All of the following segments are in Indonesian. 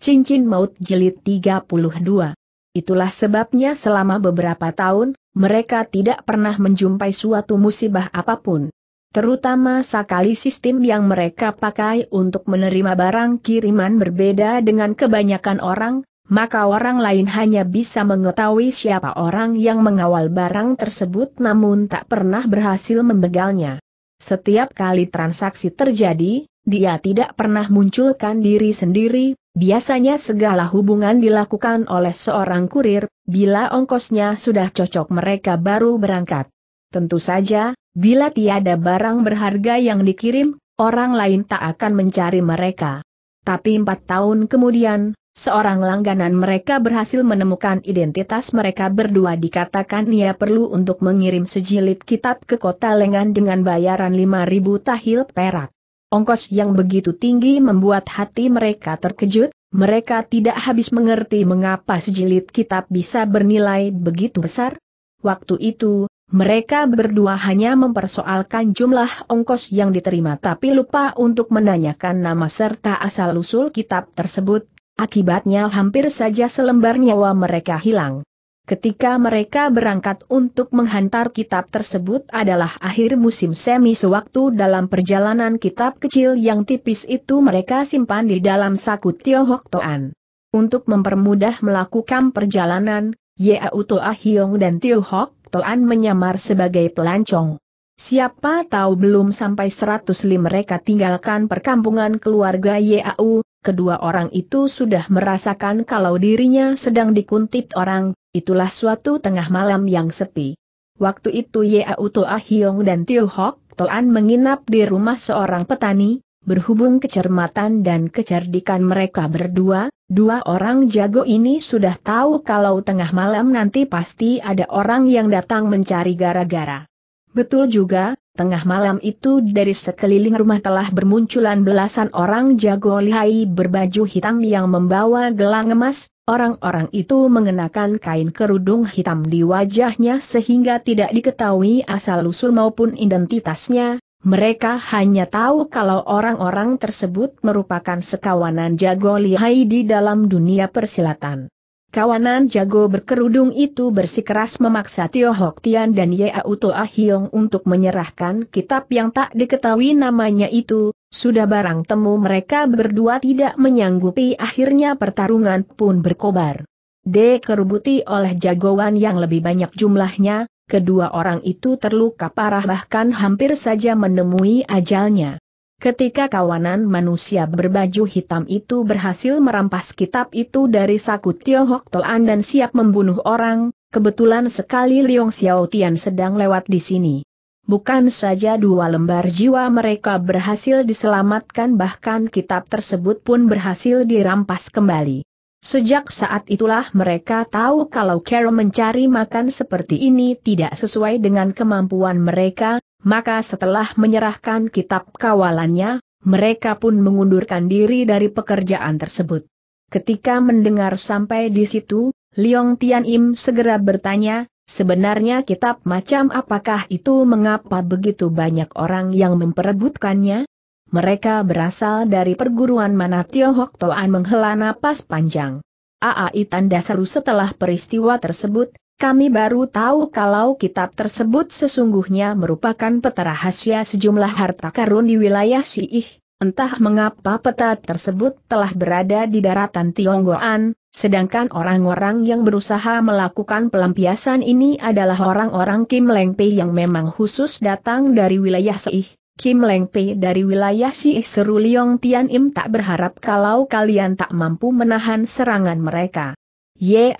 Cincin Maut Jelit 32. Itulah sebabnya selama beberapa tahun, mereka tidak pernah menjumpai suatu musibah apapun. Terutama sekali sistem yang mereka pakai untuk menerima barang kiriman berbeda dengan kebanyakan orang, maka orang lain hanya bisa mengetahui siapa orang yang mengawal barang tersebut namun tak pernah berhasil membegalnya. Setiap kali transaksi terjadi, dia tidak pernah munculkan diri sendiri Biasanya segala hubungan dilakukan oleh seorang kurir, bila ongkosnya sudah cocok mereka baru berangkat. Tentu saja, bila tiada barang berharga yang dikirim, orang lain tak akan mencari mereka. Tapi empat tahun kemudian, seorang langganan mereka berhasil menemukan identitas mereka berdua dikatakan ia perlu untuk mengirim sejilid kitab ke kota Lengan dengan bayaran 5.000 tahil perak. Ongkos yang begitu tinggi membuat hati mereka terkejut, mereka tidak habis mengerti mengapa sejilid kitab bisa bernilai begitu besar. Waktu itu, mereka berdua hanya mempersoalkan jumlah ongkos yang diterima tapi lupa untuk menanyakan nama serta asal-usul kitab tersebut, akibatnya hampir saja selembar nyawa mereka hilang ketika mereka berangkat untuk menghantar kitab tersebut adalah akhir musim semi sewaktu dalam perjalanan kitab kecil yang tipis itu mereka simpan di dalam saku Tiongkok Toan. Untuk mempermudah melakukan perjalanan, Yau Toa Hiong dan Hok Toan menyamar sebagai pelancong. Siapa tahu belum sampai 100 li mereka tinggalkan perkampungan keluarga Yau, kedua orang itu sudah merasakan kalau dirinya sedang dikuntit orang, itulah suatu tengah malam yang sepi. Waktu itu To Toa Hiong dan Tio Hok Toan menginap di rumah seorang petani, berhubung kecermatan dan kecerdikan mereka berdua, dua orang jago ini sudah tahu kalau tengah malam nanti pasti ada orang yang datang mencari gara-gara. Betul juga, Tengah malam itu dari sekeliling rumah telah bermunculan belasan orang jago lihai berbaju hitam yang membawa gelang emas, orang-orang itu mengenakan kain kerudung hitam di wajahnya sehingga tidak diketahui asal-usul maupun identitasnya, mereka hanya tahu kalau orang-orang tersebut merupakan sekawanan jago lihai di dalam dunia persilatan. Kawanan jago berkerudung itu bersikeras memaksa Tio Hok Tian dan Ye Yeau Ah Hiong untuk menyerahkan kitab yang tak diketahui namanya itu, sudah barang temu mereka berdua tidak menyanggupi akhirnya pertarungan pun berkobar. Dikerubuti oleh jagoan yang lebih banyak jumlahnya, kedua orang itu terluka parah bahkan hampir saja menemui ajalnya. Ketika kawanan manusia berbaju hitam itu berhasil merampas kitab itu dari saku Tio Hok Toan dan siap membunuh orang, kebetulan sekali Liong Xiao Tian sedang lewat di sini. Bukan saja dua lembar jiwa mereka berhasil diselamatkan bahkan kitab tersebut pun berhasil dirampas kembali. Sejak saat itulah mereka tahu kalau Carol mencari makan seperti ini tidak sesuai dengan kemampuan mereka, maka setelah menyerahkan kitab kawalannya, mereka pun mengundurkan diri dari pekerjaan tersebut. Ketika mendengar sampai di situ, Liong Tian Im segera bertanya, sebenarnya kitab macam apakah itu mengapa begitu banyak orang yang memperebutkannya? Mereka berasal dari perguruan mana Hok Toan menghela napas panjang. Aai tanda seru setelah peristiwa tersebut, kami baru tahu kalau kitab tersebut sesungguhnya merupakan peta rahasia sejumlah harta karun di wilayah Siih. Entah mengapa peta tersebut telah berada di daratan Tionggoan, sedangkan orang-orang yang berusaha melakukan pelampiasan ini adalah orang-orang Kim Leng Pe yang memang khusus datang dari wilayah Siih. Kim Leng Pe dari wilayah Siih Seru Liong Tian Im tak berharap kalau kalian tak mampu menahan serangan mereka.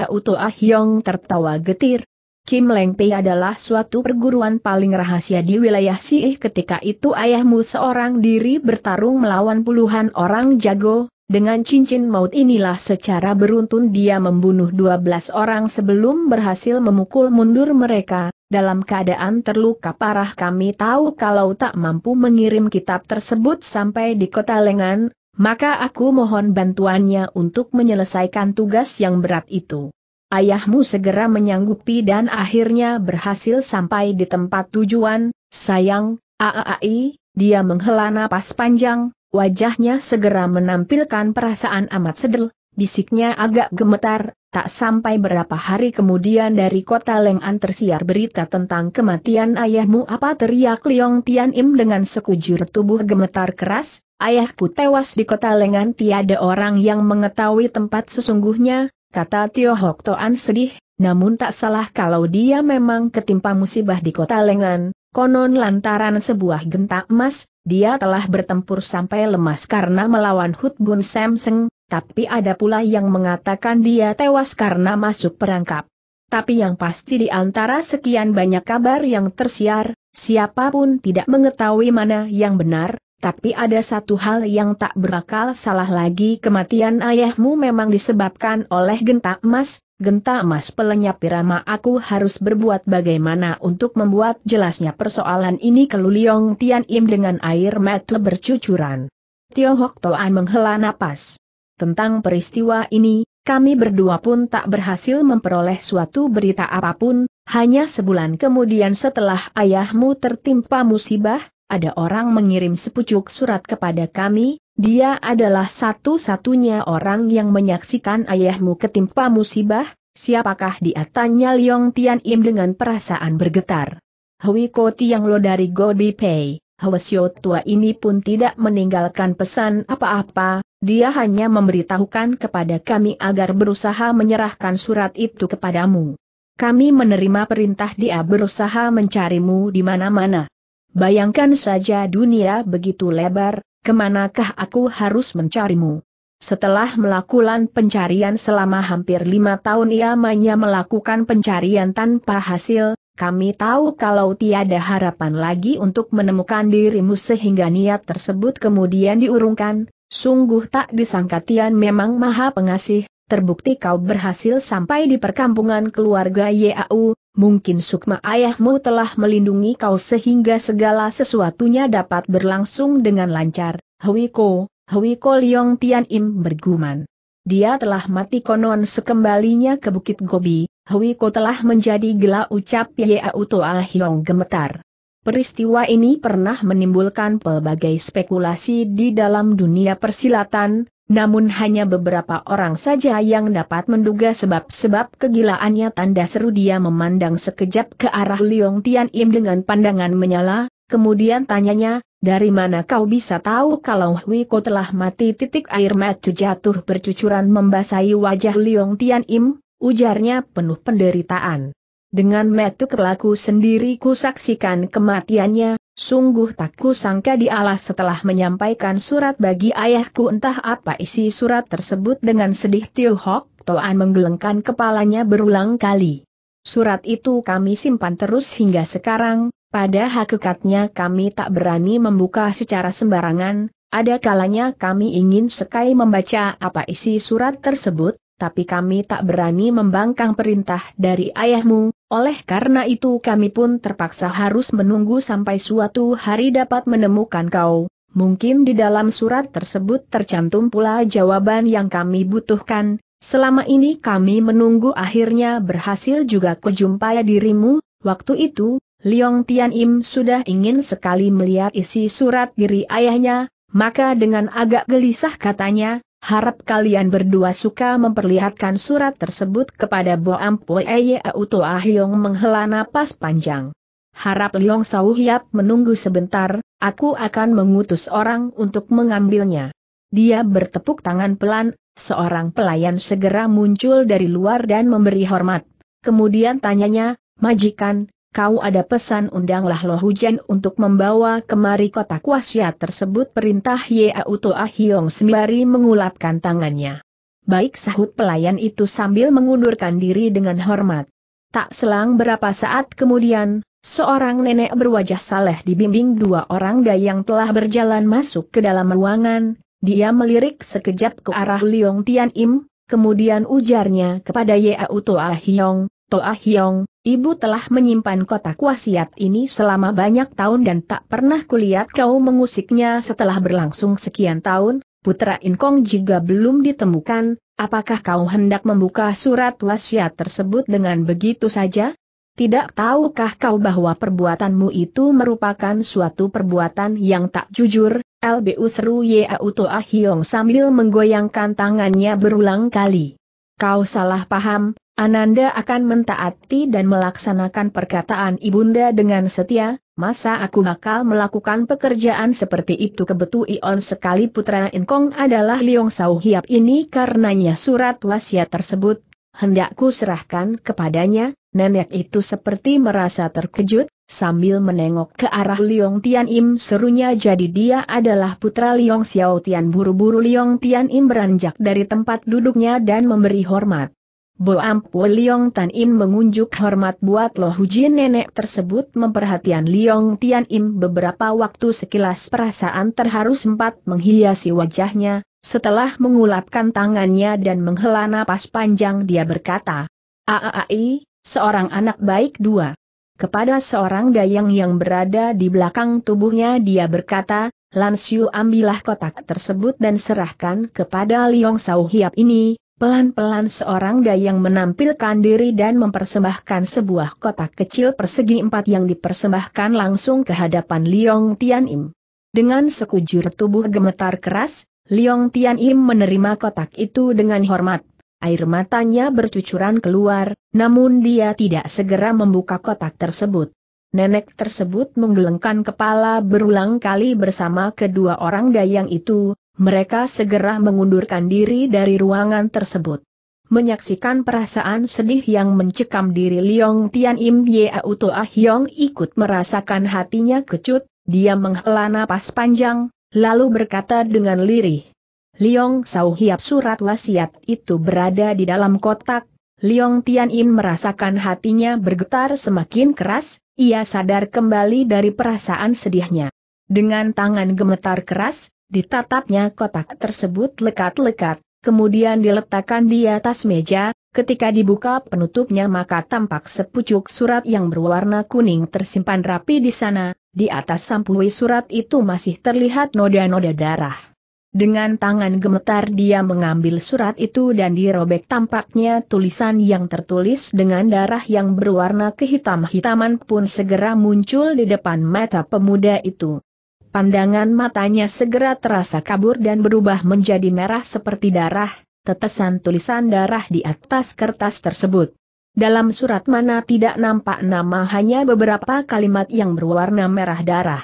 Auto Ah Hyong tertawa getir. Kim Leng Pei adalah suatu perguruan paling rahasia di wilayah Siih ketika itu ayahmu seorang diri bertarung melawan puluhan orang jago, dengan cincin maut inilah secara beruntun dia membunuh 12 orang sebelum berhasil memukul mundur mereka, dalam keadaan terluka parah kami tahu kalau tak mampu mengirim kitab tersebut sampai di kota Lengan, maka aku mohon bantuannya untuk menyelesaikan tugas yang berat itu. Ayahmu segera menyanggupi dan akhirnya berhasil sampai di tempat tujuan, sayang, AAI, dia menghela napas panjang, wajahnya segera menampilkan perasaan amat sedel, bisiknya agak gemetar, tak sampai berapa hari kemudian dari kota Leng'an tersiar berita tentang kematian ayahmu apa teriak Liong Tian Im dengan sekujur tubuh gemetar keras, Ayahku tewas di kota Lengan tiada orang yang mengetahui tempat sesungguhnya, kata Tio Hok Toan sedih, namun tak salah kalau dia memang ketimpa musibah di kota Lengan, konon lantaran sebuah genta emas, dia telah bertempur sampai lemas karena melawan Hut Bun Samseng, tapi ada pula yang mengatakan dia tewas karena masuk perangkap. Tapi yang pasti di antara sekian banyak kabar yang tersiar, siapapun tidak mengetahui mana yang benar, tapi ada satu hal yang tak berakal salah lagi kematian ayahmu memang disebabkan oleh genta emas, genta emas pelenyap irama aku harus berbuat bagaimana untuk membuat jelasnya persoalan ini ke Luliong Tian Im dengan air mata bercucuran. Tio Hok Toan menghela napas. Tentang peristiwa ini, kami berdua pun tak berhasil memperoleh suatu berita apapun, hanya sebulan kemudian setelah ayahmu tertimpa musibah, ada orang mengirim sepucuk surat kepada kami, dia adalah satu-satunya orang yang menyaksikan ayahmu ketimpa musibah, siapakah dia tanya Liong Tian Im dengan perasaan bergetar. Hui Ko Tiang Lo dari Gobi Pei, Hwasyo tua ini pun tidak meninggalkan pesan apa-apa, dia hanya memberitahukan kepada kami agar berusaha menyerahkan surat itu kepadamu. Kami menerima perintah dia berusaha mencarimu di mana-mana. Bayangkan saja dunia begitu lebar, kemanakah aku harus mencarimu? Setelah melakukan pencarian selama hampir lima tahun ia hanya melakukan pencarian tanpa hasil, kami tahu kalau tiada harapan lagi untuk menemukan dirimu sehingga niat tersebut kemudian diurungkan, sungguh tak disangka Tian memang maha pengasih, terbukti kau berhasil sampai di perkampungan keluarga Yau, mungkin sukma ayahmu telah melindungi kau sehingga segala sesuatunya dapat berlangsung dengan lancar. Hwiko, Hwiko Liong Tian Im berguman. Dia telah mati konon sekembalinya ke Bukit Gobi, Hwiko telah menjadi gelak ucap Yeautoa Hiong gemetar. Peristiwa ini pernah menimbulkan pelbagai spekulasi di dalam dunia persilatan, namun hanya beberapa orang saja yang dapat menduga sebab-sebab kegilaannya tanda seru dia memandang sekejap ke arah Liong Tian Im dengan pandangan menyala, kemudian tanyanya, dari mana kau bisa tahu kalau Hui Ko telah mati titik air macu jatuh bercucuran membasahi wajah Liong Tian Im, ujarnya penuh penderitaan. Dengan metu kelaku sendiri ku saksikan kematiannya, sungguh tak ku kusangka dialah setelah menyampaikan surat bagi ayahku entah apa isi surat tersebut dengan sedih Tio Hok Toan menggelengkan kepalanya berulang kali. Surat itu kami simpan terus hingga sekarang, pada hakikatnya kami tak berani membuka secara sembarangan, ada kalanya kami ingin sekai membaca apa isi surat tersebut, tapi kami tak berani membangkang perintah dari ayahmu, oleh karena itu kami pun terpaksa harus menunggu sampai suatu hari dapat menemukan kau. Mungkin di dalam surat tersebut tercantum pula jawaban yang kami butuhkan. Selama ini kami menunggu akhirnya berhasil juga kujumpai dirimu. Waktu itu, Liong Tian Im sudah ingin sekali melihat isi surat diri ayahnya, maka dengan agak gelisah katanya, Harap kalian berdua suka memperlihatkan surat tersebut kepada Bo Ampue Auto Ahyong menghela napas panjang. Harap Liong Sau menunggu sebentar, aku akan mengutus orang untuk mengambilnya. Dia bertepuk tangan pelan, seorang pelayan segera muncul dari luar dan memberi hormat. Kemudian tanyanya, Majikan, kau ada pesan undanglah loh Hujan untuk membawa kemari kotak wasiat tersebut perintah Yau Toa Hiong sembari mengulapkan tangannya. Baik sahut pelayan itu sambil mengundurkan diri dengan hormat. Tak selang berapa saat kemudian, seorang nenek berwajah saleh dibimbing dua orang dayang telah berjalan masuk ke dalam ruangan, dia melirik sekejap ke arah Liong Tian Im, kemudian ujarnya kepada Yau Toa Hiong. Toa ah Hiong, ibu telah menyimpan kotak wasiat ini selama banyak tahun dan tak pernah kulihat kau mengusiknya setelah berlangsung sekian tahun, putra Inkong juga belum ditemukan, apakah kau hendak membuka surat wasiat tersebut dengan begitu saja? Tidak tahukah kau bahwa perbuatanmu itu merupakan suatu perbuatan yang tak jujur? LBU seru Yau Toa ah sambil menggoyangkan tangannya berulang kali. Kau salah paham, Ananda akan mentaati dan melaksanakan perkataan Ibunda dengan setia, masa aku bakal melakukan pekerjaan seperti itu kebetulan Ion sekali putra Inkong adalah Liong Sau Hiap ini karenanya surat wasiat tersebut, hendakku serahkan kepadanya, nenek itu seperti merasa terkejut, sambil menengok ke arah Liong Tian Im serunya jadi dia adalah putra Liong Xiao Tian buru-buru Liong Tian Im beranjak dari tempat duduknya dan memberi hormat. Bo Pue Liong Tan Im mengunjuk hormat buat Lo Hujin nenek tersebut memperhatian Liong Tian Im beberapa waktu sekilas perasaan terharu sempat menghiasi wajahnya, setelah mengulapkan tangannya dan menghela napas panjang dia berkata, Aaai, seorang anak baik dua. Kepada seorang dayang yang berada di belakang tubuhnya dia berkata, Lansiu ambillah kotak tersebut dan serahkan kepada Liong Sau Hiap ini, Pelan-pelan seorang dayang menampilkan diri dan mempersembahkan sebuah kotak kecil persegi empat yang dipersembahkan langsung ke hadapan Liong Tian Im. Dengan sekujur tubuh gemetar keras, Liong Tian Im menerima kotak itu dengan hormat. Air matanya bercucuran keluar, namun dia tidak segera membuka kotak tersebut. Nenek tersebut menggelengkan kepala berulang kali bersama kedua orang dayang itu, mereka segera mengundurkan diri dari ruangan tersebut. Menyaksikan perasaan sedih yang mencekam diri Liong Tian Im Auto Ah Yong ikut merasakan hatinya kecut, dia menghela napas panjang, lalu berkata dengan lirih, Liong Sau Hiap surat wasiat itu berada di dalam kotak, Liong Tian Tianin merasakan hatinya bergetar semakin keras, ia sadar kembali dari perasaan sedihnya. Dengan tangan gemetar keras, ditatapnya kotak tersebut lekat-lekat, kemudian diletakkan di atas meja, ketika dibuka penutupnya maka tampak sepucuk surat yang berwarna kuning tersimpan rapi di sana, di atas sampui surat itu masih terlihat noda-noda darah. Dengan tangan gemetar dia mengambil surat itu dan dirobek tampaknya tulisan yang tertulis dengan darah yang berwarna kehitam-hitaman pun segera muncul di depan mata pemuda itu. Pandangan matanya segera terasa kabur dan berubah menjadi merah seperti darah, tetesan tulisan darah di atas kertas tersebut. Dalam surat mana tidak nampak nama hanya beberapa kalimat yang berwarna merah darah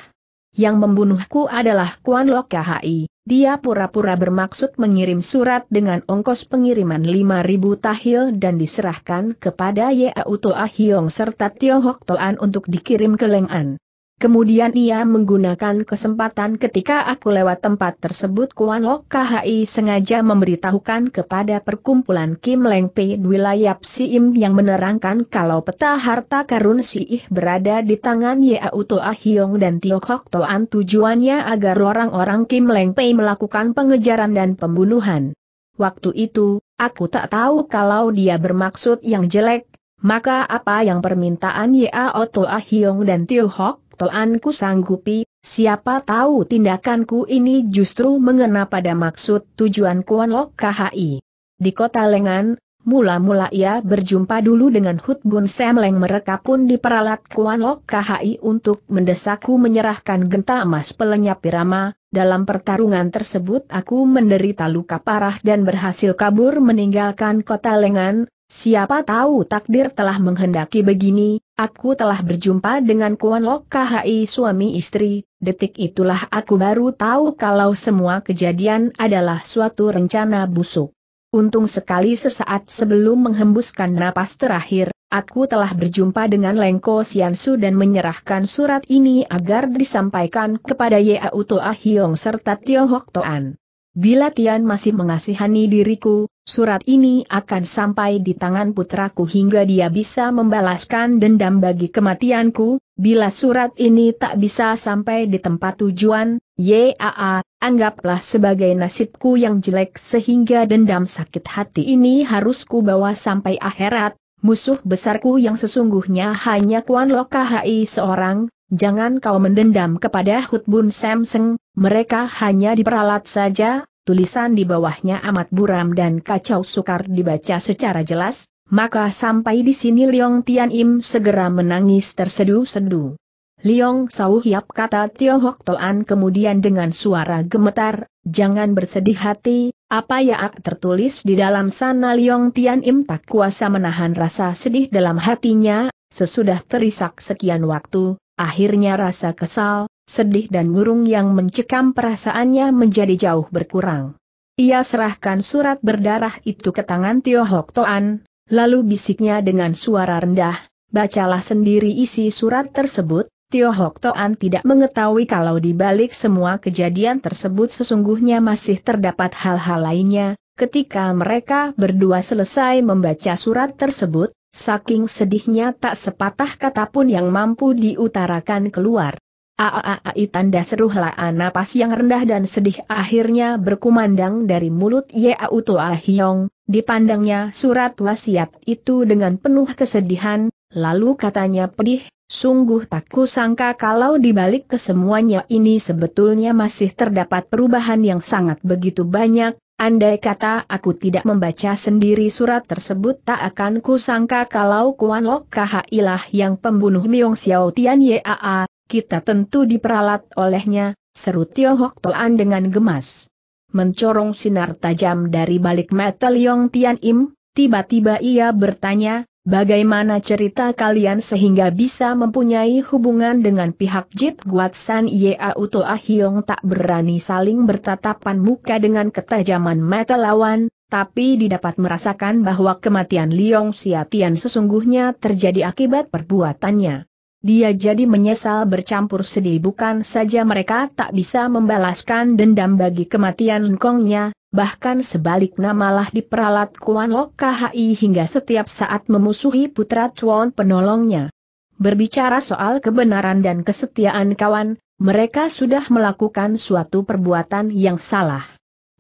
yang membunuhku adalah Kuan Lok KHI. Dia pura-pura bermaksud mengirim surat dengan ongkos pengiriman 5.000 tahil dan diserahkan kepada Ah Yong serta Tio Hok Toan untuk dikirim ke Leng An. Kemudian ia menggunakan kesempatan ketika aku lewat tempat tersebut Kuan Lok KHI sengaja memberitahukan kepada perkumpulan Kim Leng Pei wilayah Siim yang menerangkan kalau peta harta karun Siih berada di tangan Yau Toa ah Hiong dan Tio Hok Toan tujuannya agar orang-orang Kim Leng Pei melakukan pengejaran dan pembunuhan. Waktu itu, aku tak tahu kalau dia bermaksud yang jelek, maka apa yang permintaan Yau Toa ah Hiong dan Tio Hok? toanku sanggupi, siapa tahu tindakanku ini justru mengena pada maksud tujuan Kuan Lok KHI. Di kota Lengan, mula-mula ia berjumpa dulu dengan Hut Bun Leng mereka pun diperalat Kuan Lok KHI untuk mendesakku menyerahkan genta emas pelenyap Pirama, dalam pertarungan tersebut aku menderita luka parah dan berhasil kabur meninggalkan kota Lengan, Siapa tahu takdir telah menghendaki begini, aku telah berjumpa dengan Kuan Lok KHI suami istri, detik itulah aku baru tahu kalau semua kejadian adalah suatu rencana busuk. Untung sekali sesaat sebelum menghembuskan napas terakhir, aku telah berjumpa dengan Lengko Siansu dan menyerahkan surat ini agar disampaikan kepada Yeautoa Hiong serta Tio Hok Toan. Bila Tian masih mengasihani diriku, Surat ini akan sampai di tangan putraku hingga dia bisa membalaskan dendam bagi kematianku, bila surat ini tak bisa sampai di tempat tujuan, YAA, anggaplah sebagai nasibku yang jelek sehingga dendam sakit hati ini harus ku bawa sampai akhirat, musuh besarku yang sesungguhnya hanya Kuan Lokahai seorang, Jangan kau mendendam kepada Hutbun Samseng, mereka hanya diperalat saja, tulisan di bawahnya amat buram dan kacau sukar dibaca secara jelas, maka sampai di sini Liong Tian Im segera menangis tersedu-sedu. Liong Sau Hiap kata Tio Hok Toan kemudian dengan suara gemetar, jangan bersedih hati, apa ya ak tertulis di dalam sana Liong Tian Im tak kuasa menahan rasa sedih dalam hatinya, sesudah terisak sekian waktu, akhirnya rasa kesal, sedih dan murung yang mencekam perasaannya menjadi jauh berkurang. Ia serahkan surat berdarah itu ke tangan Tio Hok Toan, lalu bisiknya dengan suara rendah, bacalah sendiri isi surat tersebut, Tio Hok Toan tidak mengetahui kalau di balik semua kejadian tersebut sesungguhnya masih terdapat hal-hal lainnya, ketika mereka berdua selesai membaca surat tersebut, saking sedihnya tak sepatah kata pun yang mampu diutarakan keluar. Aaai tanda seru helaan napas yang rendah dan sedih akhirnya berkumandang dari mulut Yau Toa hiong. dipandangnya surat wasiat itu dengan penuh kesedihan, lalu katanya pedih, sungguh tak kusangka kalau dibalik kesemuanya ini sebetulnya masih terdapat perubahan yang sangat begitu banyak, andai kata aku tidak membaca sendiri surat tersebut tak akan kusangka kalau Kuan Lok ilah yang pembunuh Miong Xiao Tian Yaa, kita tentu diperalat olehnya, seru Tio Hok Toan dengan gemas. Mencorong sinar tajam dari balik metal Yong Tian Im, tiba-tiba ia bertanya, bagaimana cerita kalian sehingga bisa mempunyai hubungan dengan pihak Jit Guat San Yau Toa Hiong tak berani saling bertatapan muka dengan ketajaman mata lawan, tapi didapat merasakan bahwa kematian Liong Tian sesungguhnya terjadi akibat perbuatannya dia jadi menyesal bercampur sedih bukan saja mereka tak bisa membalaskan dendam bagi kematian Lengkongnya, bahkan sebaliknya malah diperalat Kuan Lok KHI hingga setiap saat memusuhi putra Chuan penolongnya. Berbicara soal kebenaran dan kesetiaan kawan, mereka sudah melakukan suatu perbuatan yang salah.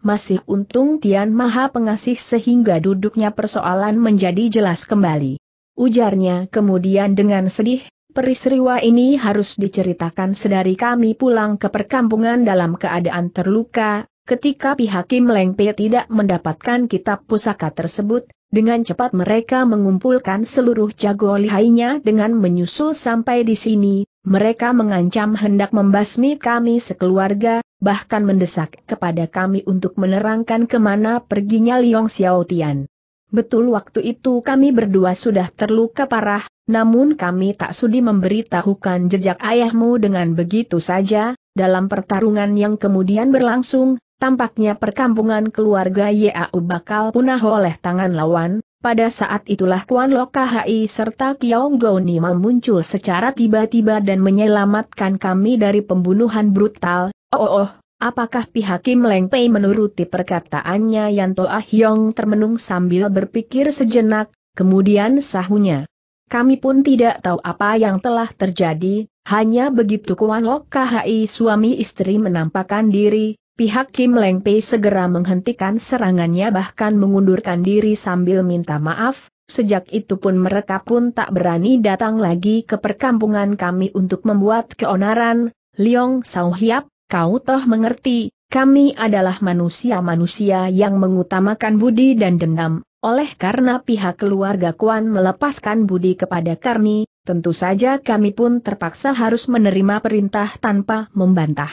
Masih untung Tian Maha Pengasih sehingga duduknya persoalan menjadi jelas kembali. Ujarnya kemudian dengan sedih, Peristiwa ini harus diceritakan sedari kami pulang ke perkampungan dalam keadaan terluka, ketika pihak Kim Lengpe tidak mendapatkan kitab pusaka tersebut, dengan cepat mereka mengumpulkan seluruh jago lihainya dengan menyusul sampai di sini, mereka mengancam hendak membasmi kami sekeluarga, bahkan mendesak kepada kami untuk menerangkan kemana perginya Liong Xiaotian. Betul waktu itu kami berdua sudah terluka parah, namun kami tak sudi memberitahukan jejak ayahmu dengan begitu saja, dalam pertarungan yang kemudian berlangsung, tampaknya perkampungan keluarga Yau bakal punah oleh tangan lawan, pada saat itulah Kuan Lokahai serta Kiong Gounima muncul secara tiba-tiba dan menyelamatkan kami dari pembunuhan brutal, oh oh, oh. Apakah pihak Kim Leng Pei menuruti perkataannya Yanto Ah Yong termenung sambil berpikir sejenak, kemudian sahunya. Kami pun tidak tahu apa yang telah terjadi, hanya begitu Kuan Lok KHI suami istri menampakkan diri, pihak Kim Leng Pei segera menghentikan serangannya bahkan mengundurkan diri sambil minta maaf, Sejak itu pun mereka pun tak berani datang lagi ke perkampungan kami untuk membuat keonaran, Liong Sauhiap, Kau toh mengerti, kami adalah manusia-manusia yang mengutamakan budi dan dendam, oleh karena pihak keluarga Kuan melepaskan budi kepada Karni, tentu saja kami pun terpaksa harus menerima perintah tanpa membantah.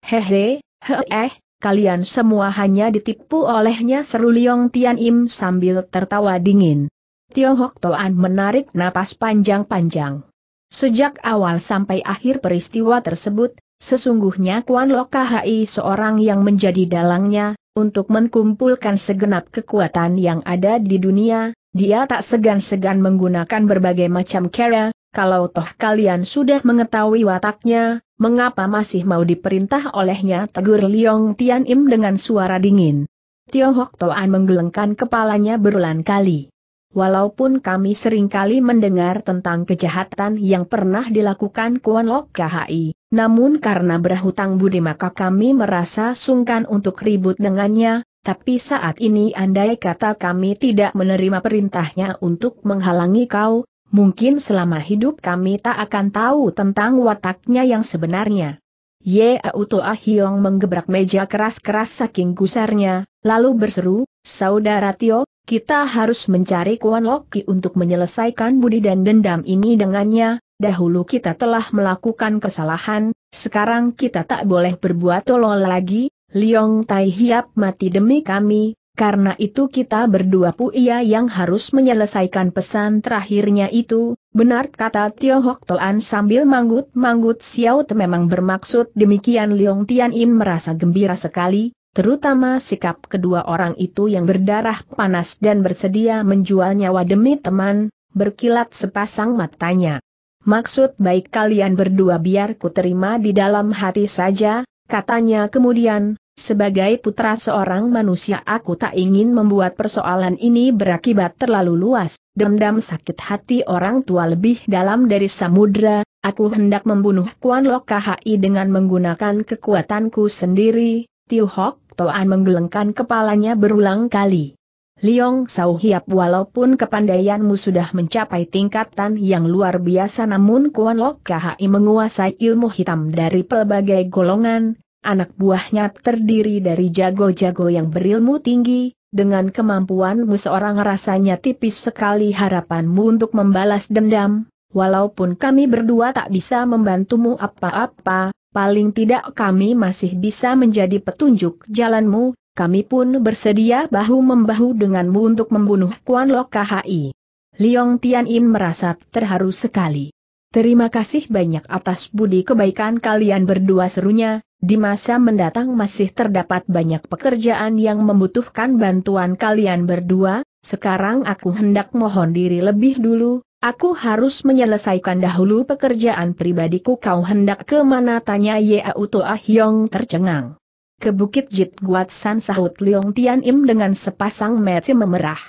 Hehe, heh, eh, kalian semua hanya ditipu olehnya seru Liong Tian Im sambil tertawa dingin. Tio Hok Toan menarik napas panjang-panjang. Sejak awal sampai akhir peristiwa tersebut, Sesungguhnya Kuan Lokahai seorang yang menjadi dalangnya, untuk mengumpulkan segenap kekuatan yang ada di dunia, dia tak segan-segan menggunakan berbagai macam cara, kalau toh kalian sudah mengetahui wataknya, mengapa masih mau diperintah olehnya tegur Liong Tian Im dengan suara dingin. Tio Hok Toan menggelengkan kepalanya berulang kali. Walaupun kami seringkali mendengar tentang kejahatan yang pernah dilakukan Kuan Lok KHI, namun karena berhutang budi maka kami merasa sungkan untuk ribut dengannya, tapi saat ini andai kata kami tidak menerima perintahnya untuk menghalangi kau, mungkin selama hidup kami tak akan tahu tentang wataknya yang sebenarnya. Ye Ah Hiong menggebrak meja keras-keras saking gusarnya, lalu berseru, Saudara Tio, kita harus mencari Kuan Loki untuk menyelesaikan budi dan dendam ini dengannya, dahulu kita telah melakukan kesalahan, sekarang kita tak boleh berbuat tolol lagi, Liong Tai Hiap mati demi kami, karena itu kita berdua puia yang harus menyelesaikan pesan terakhirnya itu, benar kata Tio Hok Toan sambil manggut-manggut Xiao memang bermaksud demikian Liong Tian Im merasa gembira sekali, terutama sikap kedua orang itu yang berdarah panas dan bersedia menjual nyawa demi teman, berkilat sepasang matanya. Maksud baik kalian berdua biar ku terima di dalam hati saja, katanya kemudian, sebagai putra seorang manusia aku tak ingin membuat persoalan ini berakibat terlalu luas, dendam sakit hati orang tua lebih dalam dari samudra, aku hendak membunuh Kuan Lok KHI dengan menggunakan kekuatanku sendiri, Tiu Hok, Toan menggelengkan kepalanya berulang kali. Liong Sau Hiap walaupun kepandaianmu sudah mencapai tingkatan yang luar biasa namun Kuan Lok KHI menguasai ilmu hitam dari pelbagai golongan, anak buahnya terdiri dari jago-jago yang berilmu tinggi, dengan kemampuanmu seorang rasanya tipis sekali harapanmu untuk membalas dendam, walaupun kami berdua tak bisa membantumu apa-apa, paling tidak kami masih bisa menjadi petunjuk jalanmu, kami pun bersedia bahu-membahu denganmu untuk membunuh Kuan Lok KHI. Liong Tian merasa terharu sekali. Terima kasih banyak atas budi kebaikan kalian berdua serunya, di masa mendatang masih terdapat banyak pekerjaan yang membutuhkan bantuan kalian berdua, sekarang aku hendak mohon diri lebih dulu, Aku harus menyelesaikan dahulu pekerjaan pribadiku kau hendak ke mana tanya Yau Toa Hyong tercengang. Ke Bukit Jit Guat San sahut Leong Tian Im dengan sepasang mata memerah.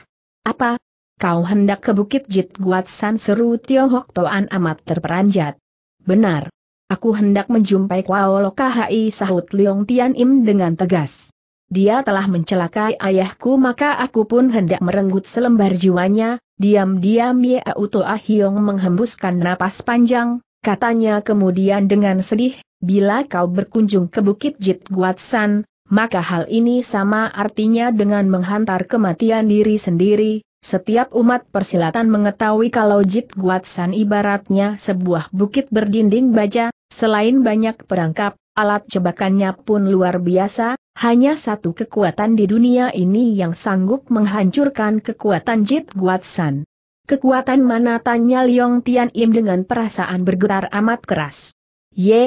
Apa? Kau hendak ke Bukit Jit Guat San seru Tio Hok Toan amat terperanjat. Benar. Aku hendak menjumpai Kuo Lo Hai sahut Leong Tian Im dengan tegas. Dia telah mencelakai ayahku maka aku pun hendak merenggut selembar jiwanya, Diam-diam Ye Auto Ahiong menghembuskan napas panjang, katanya kemudian dengan sedih, bila kau berkunjung ke Bukit Jit Guatsan, maka hal ini sama artinya dengan menghantar kematian diri sendiri. Setiap umat persilatan mengetahui kalau Jit Guatsan ibaratnya sebuah bukit berdinding baja, selain banyak perangkap, Alat jebakannya pun luar biasa, hanya satu kekuatan di dunia ini yang sanggup menghancurkan kekuatan Jit Guatsan. Kekuatan mana tanya Liong Tian Im dengan perasaan bergetar amat keras.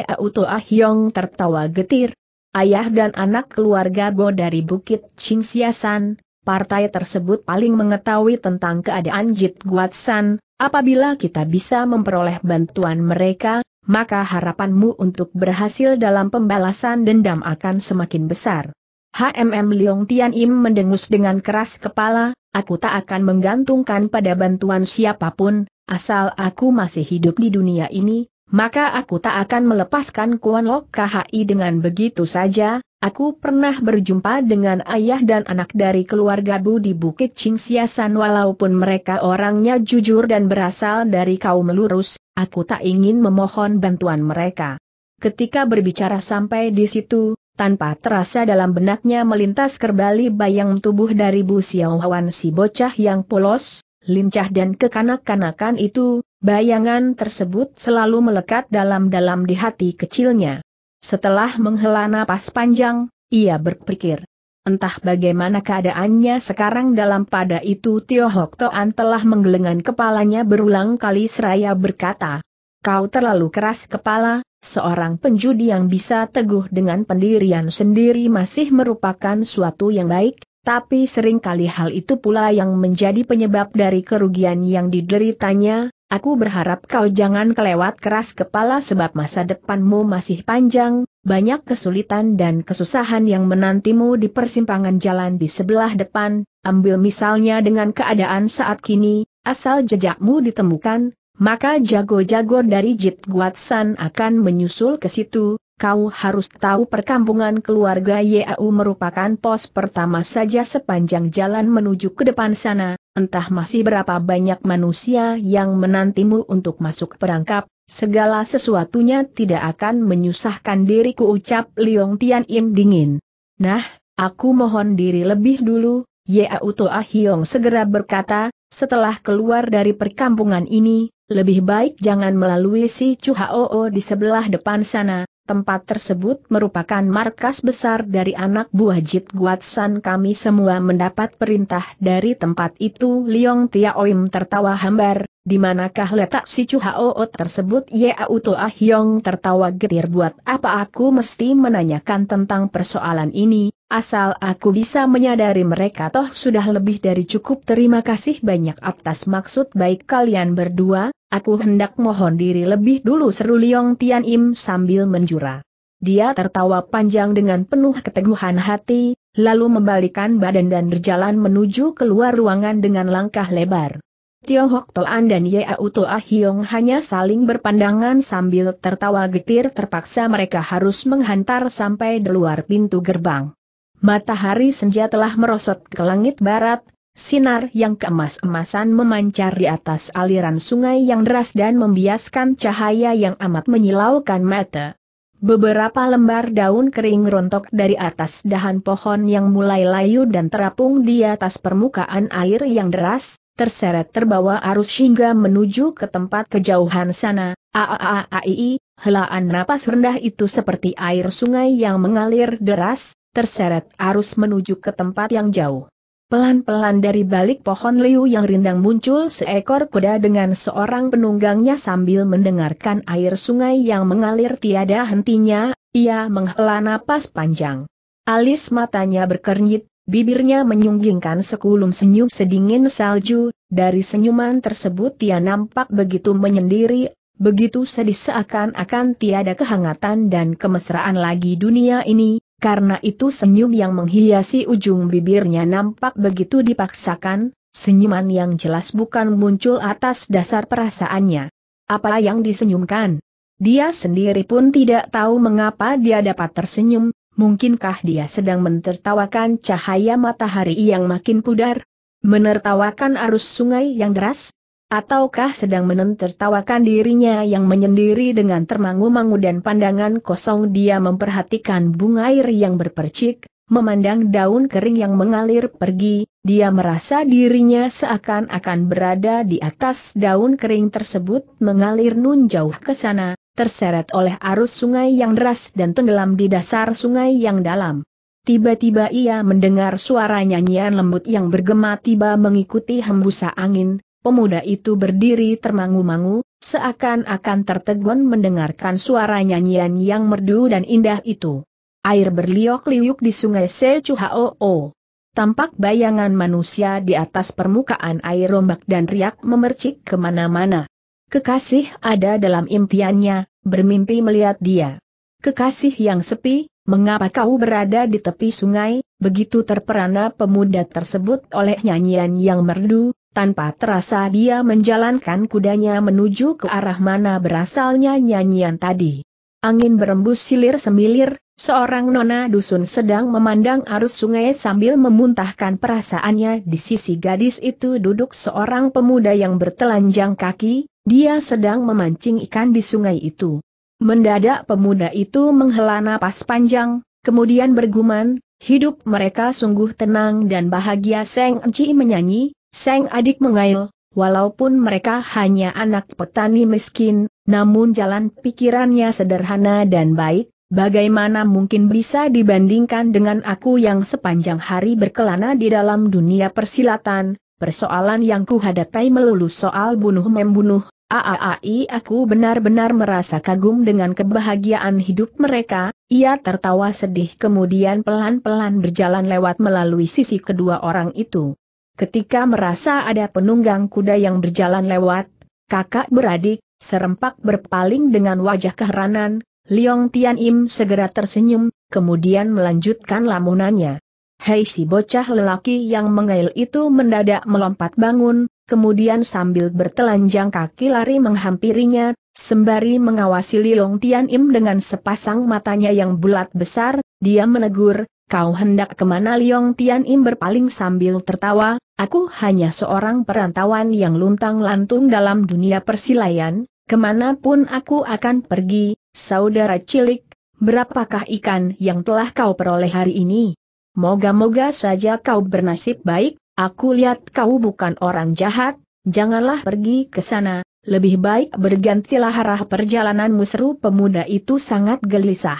Auto Ah Yong tertawa getir. Ayah dan anak keluarga Bo dari Bukit Siasan, partai tersebut paling mengetahui tentang keadaan Jit Guatsan, apabila kita bisa memperoleh bantuan mereka, maka harapanmu untuk berhasil dalam pembalasan dendam akan semakin besar. HMM Leong Tian Im mendengus dengan keras kepala, aku tak akan menggantungkan pada bantuan siapapun, asal aku masih hidup di dunia ini, maka aku tak akan melepaskan Kuan Lok KHI dengan begitu saja, Aku pernah berjumpa dengan ayah dan anak dari keluarga Bu di Bukit Cingsiasan walaupun mereka orangnya jujur dan berasal dari kaum lurus, aku tak ingin memohon bantuan mereka. Ketika berbicara sampai di situ, tanpa terasa dalam benaknya melintas kembali bayang tubuh dari Bu Xiaohuan si bocah yang polos, lincah dan kekanak-kanakan itu, bayangan tersebut selalu melekat dalam-dalam di hati kecilnya. Setelah menghela napas panjang, ia berpikir. Entah bagaimana keadaannya sekarang dalam pada itu Tio Hok Toan telah menggelengan kepalanya berulang kali seraya berkata. Kau terlalu keras kepala, seorang penjudi yang bisa teguh dengan pendirian sendiri masih merupakan suatu yang baik, tapi seringkali hal itu pula yang menjadi penyebab dari kerugian yang dideritanya, Aku berharap kau jangan kelewat keras kepala sebab masa depanmu masih panjang, banyak kesulitan dan kesusahan yang menantimu di persimpangan jalan di sebelah depan, ambil misalnya dengan keadaan saat kini, asal jejakmu ditemukan, maka jago-jago dari Jit Guatsan akan menyusul ke situ, kau harus tahu perkampungan keluarga Yau merupakan pos pertama saja sepanjang jalan menuju ke depan sana, entah masih berapa banyak manusia yang menantimu untuk masuk perangkap, segala sesuatunya tidak akan menyusahkan diriku ucap Liong Tian Im dingin. Nah, aku mohon diri lebih dulu, Yau Toa Hiong segera berkata, setelah keluar dari perkampungan ini, lebih baik jangan melalui si Chu Hao di sebelah depan sana, Tempat tersebut merupakan markas besar dari anak buah Jit Guatsan kami semua mendapat perintah dari tempat itu Liong Oim tertawa hambar, di manakah letak si Ot tersebut Yau Toa Hyong tertawa getir buat apa aku mesti menanyakan tentang persoalan ini, asal aku bisa menyadari mereka toh sudah lebih dari cukup terima kasih banyak atas maksud baik kalian berdua, Aku hendak mohon diri lebih dulu seru Liong Tian Im sambil menjura. Dia tertawa panjang dengan penuh keteguhan hati, lalu membalikan badan dan berjalan menuju keluar ruangan dengan langkah lebar. Tio Hok Toan dan Ye Yau Toa ah Hiong hanya saling berpandangan sambil tertawa getir terpaksa mereka harus menghantar sampai di luar pintu gerbang. Matahari senja telah merosot ke langit barat, Sinar yang keemas-emasan memancar di atas aliran sungai yang deras dan membiaskan cahaya yang amat menyilaukan mata. Beberapa lembar daun kering rontok dari atas dahan pohon yang mulai layu dan terapung di atas permukaan air yang deras, terseret terbawa arus hingga menuju ke tempat kejauhan sana. Aaaaii, helaan napas rendah itu seperti air sungai yang mengalir deras, terseret arus menuju ke tempat yang jauh. Pelan-pelan dari balik pohon liu yang rindang muncul seekor kuda dengan seorang penunggangnya sambil mendengarkan air sungai yang mengalir tiada hentinya, ia menghela napas panjang. Alis matanya berkernyit, bibirnya menyunggingkan sekulum senyum sedingin salju, dari senyuman tersebut ia nampak begitu menyendiri, begitu sedih seakan-akan tiada kehangatan dan kemesraan lagi dunia ini, karena itu senyum yang menghiasi ujung bibirnya nampak begitu dipaksakan, senyuman yang jelas bukan muncul atas dasar perasaannya. Apa yang disenyumkan? Dia sendiri pun tidak tahu mengapa dia dapat tersenyum, mungkinkah dia sedang mentertawakan cahaya matahari yang makin pudar? Menertawakan arus sungai yang deras? Ataukah sedang menentertawakan dirinya yang menyendiri dengan termangu-mangu dan pandangan kosong dia memperhatikan bunga air yang berpercik, memandang daun kering yang mengalir pergi, dia merasa dirinya seakan-akan berada di atas daun kering tersebut mengalir nun jauh ke sana, terseret oleh arus sungai yang deras dan tenggelam di dasar sungai yang dalam. Tiba-tiba ia mendengar suara nyanyian lembut yang bergema tiba mengikuti hembusan angin, pemuda itu berdiri termangu-mangu, seakan-akan tertegun mendengarkan suara nyanyian yang merdu dan indah itu. Air berliok-liuk di sungai Sechuhoo. Tampak bayangan manusia di atas permukaan air rombak dan riak memercik kemana-mana. Kekasih ada dalam impiannya, bermimpi melihat dia. Kekasih yang sepi, mengapa kau berada di tepi sungai, begitu terperana pemuda tersebut oleh nyanyian yang merdu, tanpa terasa dia menjalankan kudanya menuju ke arah mana berasalnya nyanyian tadi. Angin berembus silir semilir, seorang nona dusun sedang memandang arus sungai sambil memuntahkan perasaannya di sisi gadis itu duduk seorang pemuda yang bertelanjang kaki, dia sedang memancing ikan di sungai itu. Mendadak pemuda itu menghela napas panjang, kemudian bergumam, hidup mereka sungguh tenang dan bahagia Seng Enci menyanyi, Seng adik mengail, walaupun mereka hanya anak petani miskin, namun jalan pikirannya sederhana dan baik, Bagaimana mungkin bisa dibandingkan dengan aku yang sepanjang hari berkelana di dalam dunia persilatan, persoalan yang kuhadapi melulu soal bunuh-membunuh, Aai aku benar-benar merasa kagum dengan kebahagiaan hidup mereka, ia tertawa sedih kemudian pelan-pelan berjalan lewat melalui sisi kedua orang itu. Ketika merasa ada penunggang kuda yang berjalan lewat, kakak beradik, serempak berpaling dengan wajah keheranan, Liong Tian Im segera tersenyum, kemudian melanjutkan lamunannya. Hei si bocah lelaki yang mengail itu mendadak melompat bangun, kemudian sambil bertelanjang kaki lari menghampirinya, sembari mengawasi Liong Tian Im dengan sepasang matanya yang bulat besar, dia menegur, kau hendak kemana Liong Tian Im berpaling sambil tertawa, aku hanya seorang perantauan yang luntang lantung dalam dunia persilayan, kemanapun aku akan pergi, saudara cilik, berapakah ikan yang telah kau peroleh hari ini? Moga-moga saja kau bernasib baik, Aku lihat kau bukan orang jahat, janganlah pergi ke sana, lebih baik bergantilah arah perjalananmu seru pemuda itu sangat gelisah.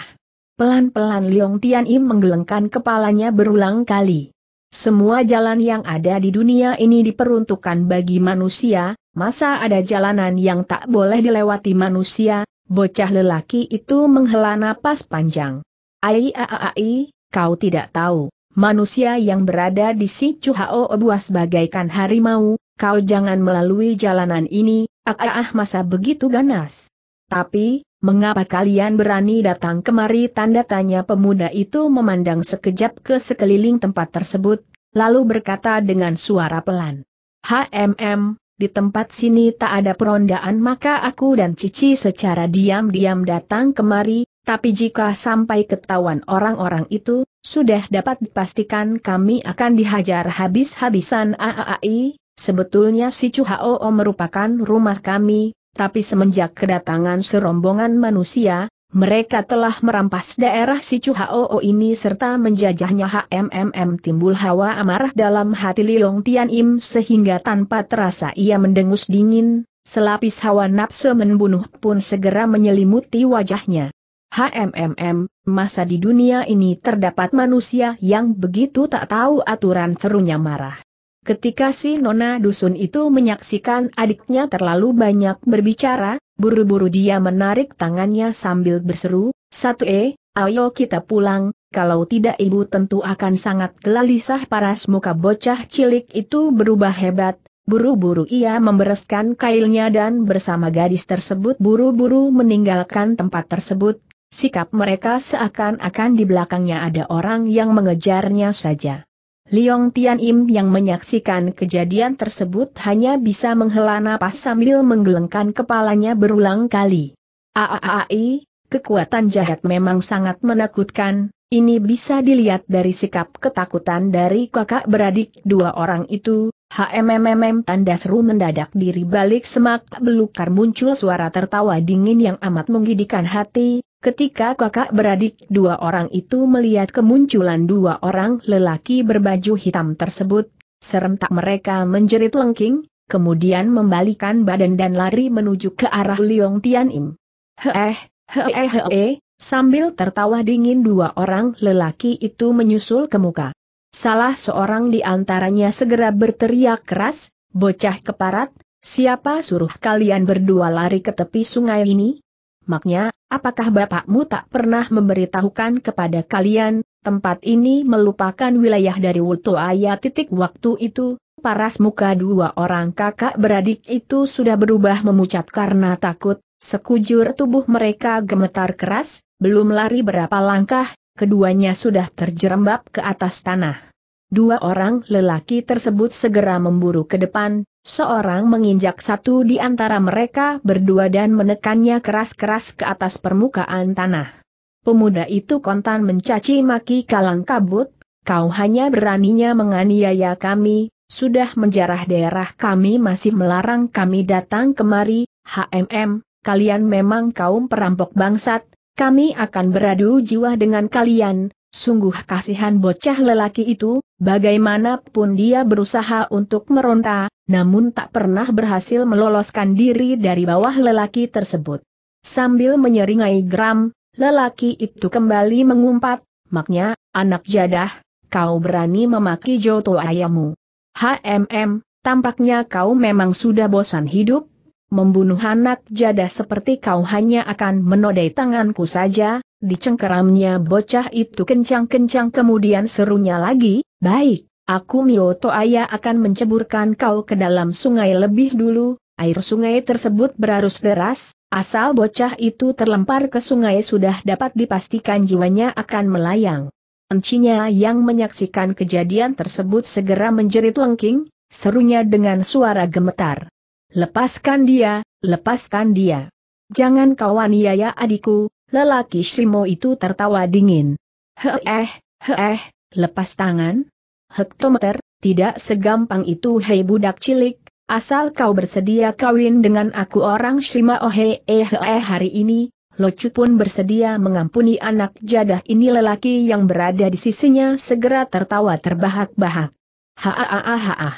Pelan-pelan Liong Tian Im menggelengkan kepalanya berulang kali. Semua jalan yang ada di dunia ini diperuntukkan bagi manusia, masa ada jalanan yang tak boleh dilewati manusia, bocah lelaki itu menghela napas panjang. Ai ai ai, kau tidak tahu. Manusia yang berada di si Chuhao buas bagaikan harimau, kau jangan melalui jalanan ini, ah, ah, ah masa begitu ganas. Tapi, mengapa kalian berani datang kemari tanda tanya pemuda itu memandang sekejap ke sekeliling tempat tersebut, lalu berkata dengan suara pelan. HMM, di tempat sini tak ada perondaan maka aku dan Cici secara diam-diam datang kemari, tapi jika sampai ketahuan orang-orang itu, sudah dapat dipastikan kami akan dihajar habis-habisan AAI, sebetulnya si Cuhao merupakan rumah kami, tapi semenjak kedatangan serombongan manusia, mereka telah merampas daerah si Cuhao ini serta menjajahnya HMMM timbul hawa amarah dalam hati Liong Tian Im sehingga tanpa terasa ia mendengus dingin, selapis hawa nafsu membunuh pun segera menyelimuti wajahnya. HMMM, masa di dunia ini terdapat manusia yang begitu tak tahu aturan serunya marah. Ketika si nona dusun itu menyaksikan adiknya terlalu banyak berbicara, buru-buru dia menarik tangannya sambil berseru, satu e, ayo kita pulang, kalau tidak ibu tentu akan sangat gelisah paras muka bocah cilik itu berubah hebat, Buru-buru ia membereskan kailnya dan bersama gadis tersebut buru-buru meninggalkan tempat tersebut, Sikap mereka seakan-akan di belakangnya ada orang yang mengejarnya saja. Liong Tian Im yang menyaksikan kejadian tersebut hanya bisa menghela napas sambil menggelengkan kepalanya berulang kali. Aaai, kekuatan jahat memang sangat menakutkan, ini bisa dilihat dari sikap ketakutan dari kakak beradik dua orang itu, HMMM tanda seru mendadak diri balik semak belukar muncul suara tertawa dingin yang amat menggidikan hati, Ketika kakak beradik dua orang itu melihat kemunculan dua orang lelaki berbaju hitam tersebut, serentak mereka menjerit lengking, kemudian membalikan badan dan lari menuju ke arah Liong Tian Im. Heeh, heeh heeh, sambil tertawa dingin dua orang lelaki itu menyusul ke muka. Salah seorang di antaranya segera berteriak keras, bocah keparat, siapa suruh kalian berdua lari ke tepi sungai ini? Maknya, apakah bapakmu tak pernah memberitahukan kepada kalian, tempat ini melupakan wilayah dari Ayah titik waktu itu, paras muka dua orang kakak beradik itu sudah berubah memucat karena takut, sekujur tubuh mereka gemetar keras, belum lari berapa langkah, keduanya sudah terjerembab ke atas tanah. Dua orang lelaki tersebut segera memburu ke depan, seorang menginjak satu di antara mereka berdua dan menekannya keras-keras ke atas permukaan tanah. Pemuda itu kontan mencaci maki kalang kabut, kau hanya beraninya menganiaya kami, sudah menjarah daerah kami masih melarang kami datang kemari, HMM, kalian memang kaum perampok bangsat, kami akan beradu jiwa dengan kalian, Sungguh kasihan bocah lelaki itu, bagaimanapun dia berusaha untuk meronta, namun tak pernah berhasil meloloskan diri dari bawah lelaki tersebut. Sambil menyeringai geram, lelaki itu kembali mengumpat, maknya, anak jadah, kau berani memaki joto ayamu. HMM, tampaknya kau memang sudah bosan hidup, membunuh anak jadah seperti kau hanya akan menodai tanganku saja, dicengkeramnya bocah itu kencang-kencang kemudian serunya lagi, baik, aku Mio Toaya akan menceburkan kau ke dalam sungai lebih dulu, air sungai tersebut berarus deras, asal bocah itu terlempar ke sungai sudah dapat dipastikan jiwanya akan melayang. Encinya yang menyaksikan kejadian tersebut segera menjerit lengking, serunya dengan suara gemetar. Lepaskan dia, lepaskan dia. Jangan kau aniaya adikku, Lelaki Shimo itu tertawa dingin. Heeh, heeh, lepas tangan? Hektometer, tidak segampang itu hei budak cilik, asal kau bersedia kawin dengan aku orang Shima oh hei eh, eh hari ini, Locu pun bersedia mengampuni anak jadah ini lelaki yang berada di sisinya segera tertawa terbahak-bahak. Haaahaahaah.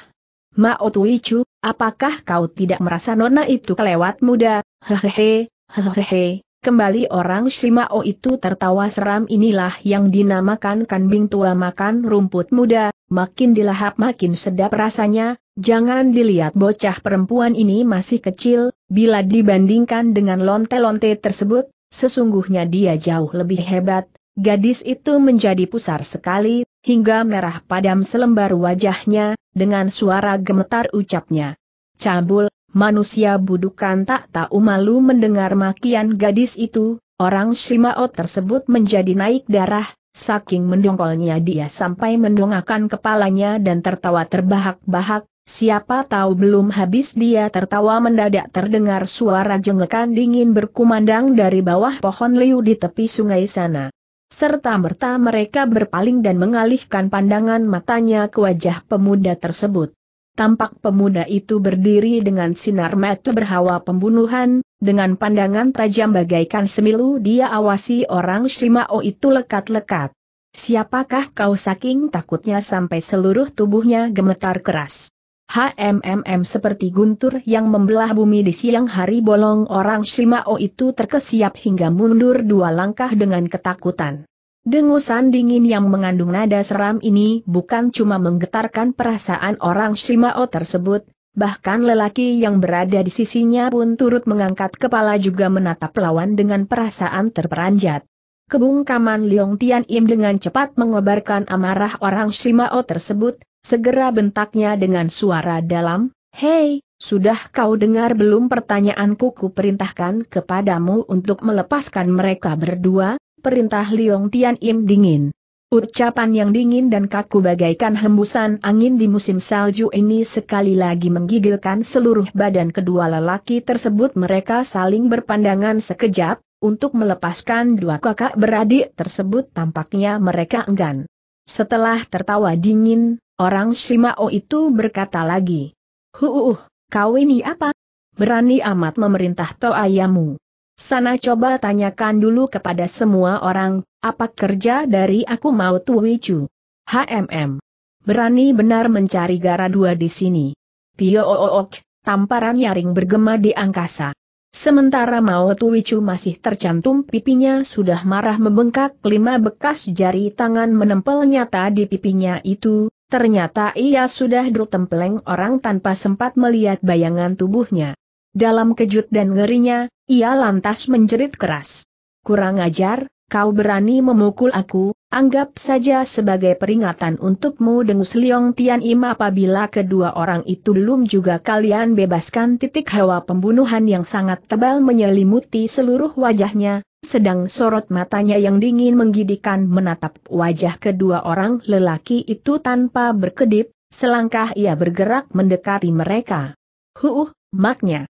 Ma Otuichu, apakah kau tidak merasa nona itu kelewat muda? Hehehe, hehehe. Kembali orang Shimao itu tertawa seram inilah yang dinamakan kambing tua makan rumput muda, makin dilahap makin sedap rasanya, jangan dilihat bocah perempuan ini masih kecil, bila dibandingkan dengan lonte-lonte tersebut, sesungguhnya dia jauh lebih hebat, gadis itu menjadi pusar sekali, hingga merah padam selembar wajahnya, dengan suara gemetar ucapnya. Cabul, manusia budukan tak tahu malu mendengar makian gadis itu, orang Shimao tersebut menjadi naik darah, saking mendongkolnya dia sampai mendongakkan kepalanya dan tertawa terbahak-bahak, siapa tahu belum habis dia tertawa mendadak terdengar suara jengekan dingin berkumandang dari bawah pohon liu di tepi sungai sana. Serta merta mereka berpaling dan mengalihkan pandangan matanya ke wajah pemuda tersebut. Tampak pemuda itu berdiri dengan sinar mata berhawa pembunuhan, dengan pandangan tajam bagaikan semilu dia awasi orang Shimao itu lekat-lekat. Siapakah kau saking takutnya sampai seluruh tubuhnya gemetar keras? HMMM seperti guntur yang membelah bumi di siang hari bolong orang Shimao itu terkesiap hingga mundur dua langkah dengan ketakutan. Dengusan dingin yang mengandung nada seram ini bukan cuma menggetarkan perasaan orang Shimao tersebut, bahkan lelaki yang berada di sisinya pun turut mengangkat kepala juga menatap lawan dengan perasaan terperanjat. Kebungkaman Liong Tian Im dengan cepat mengobarkan amarah orang Shimao tersebut, segera bentaknya dengan suara dalam, Hei, sudah kau dengar belum pertanyaanku ku perintahkan kepadamu untuk melepaskan mereka berdua, perintah Liong Tian Im dingin. Ucapan yang dingin dan kaku bagaikan hembusan angin di musim salju ini sekali lagi menggigilkan seluruh badan kedua lelaki tersebut mereka saling berpandangan sekejap, untuk melepaskan dua kakak beradik tersebut tampaknya mereka enggan. Setelah tertawa dingin, orang Shimao itu berkata lagi. Huuuh, kau ini apa? Berani amat memerintah ayamu. Sana coba tanyakan dulu kepada semua orang, apa kerja dari aku mau tuwicu. HMM. Berani benar mencari gara dua di sini. Pio ook, tamparan nyaring bergema di angkasa. Sementara Mao Tuwicu masih tercantum pipinya sudah marah membengkak lima bekas jari tangan menempel nyata di pipinya itu, ternyata ia sudah dulu orang tanpa sempat melihat bayangan tubuhnya. Dalam kejut dan ngerinya, ia lantas menjerit keras. Kurang ajar, kau berani memukul aku, anggap saja sebagai peringatan untukmu dengus Liong Tian Im apabila kedua orang itu belum juga kalian bebaskan titik hawa pembunuhan yang sangat tebal menyelimuti seluruh wajahnya, sedang sorot matanya yang dingin menggidikan menatap wajah kedua orang lelaki itu tanpa berkedip, selangkah ia bergerak mendekati mereka. Huuh, maknya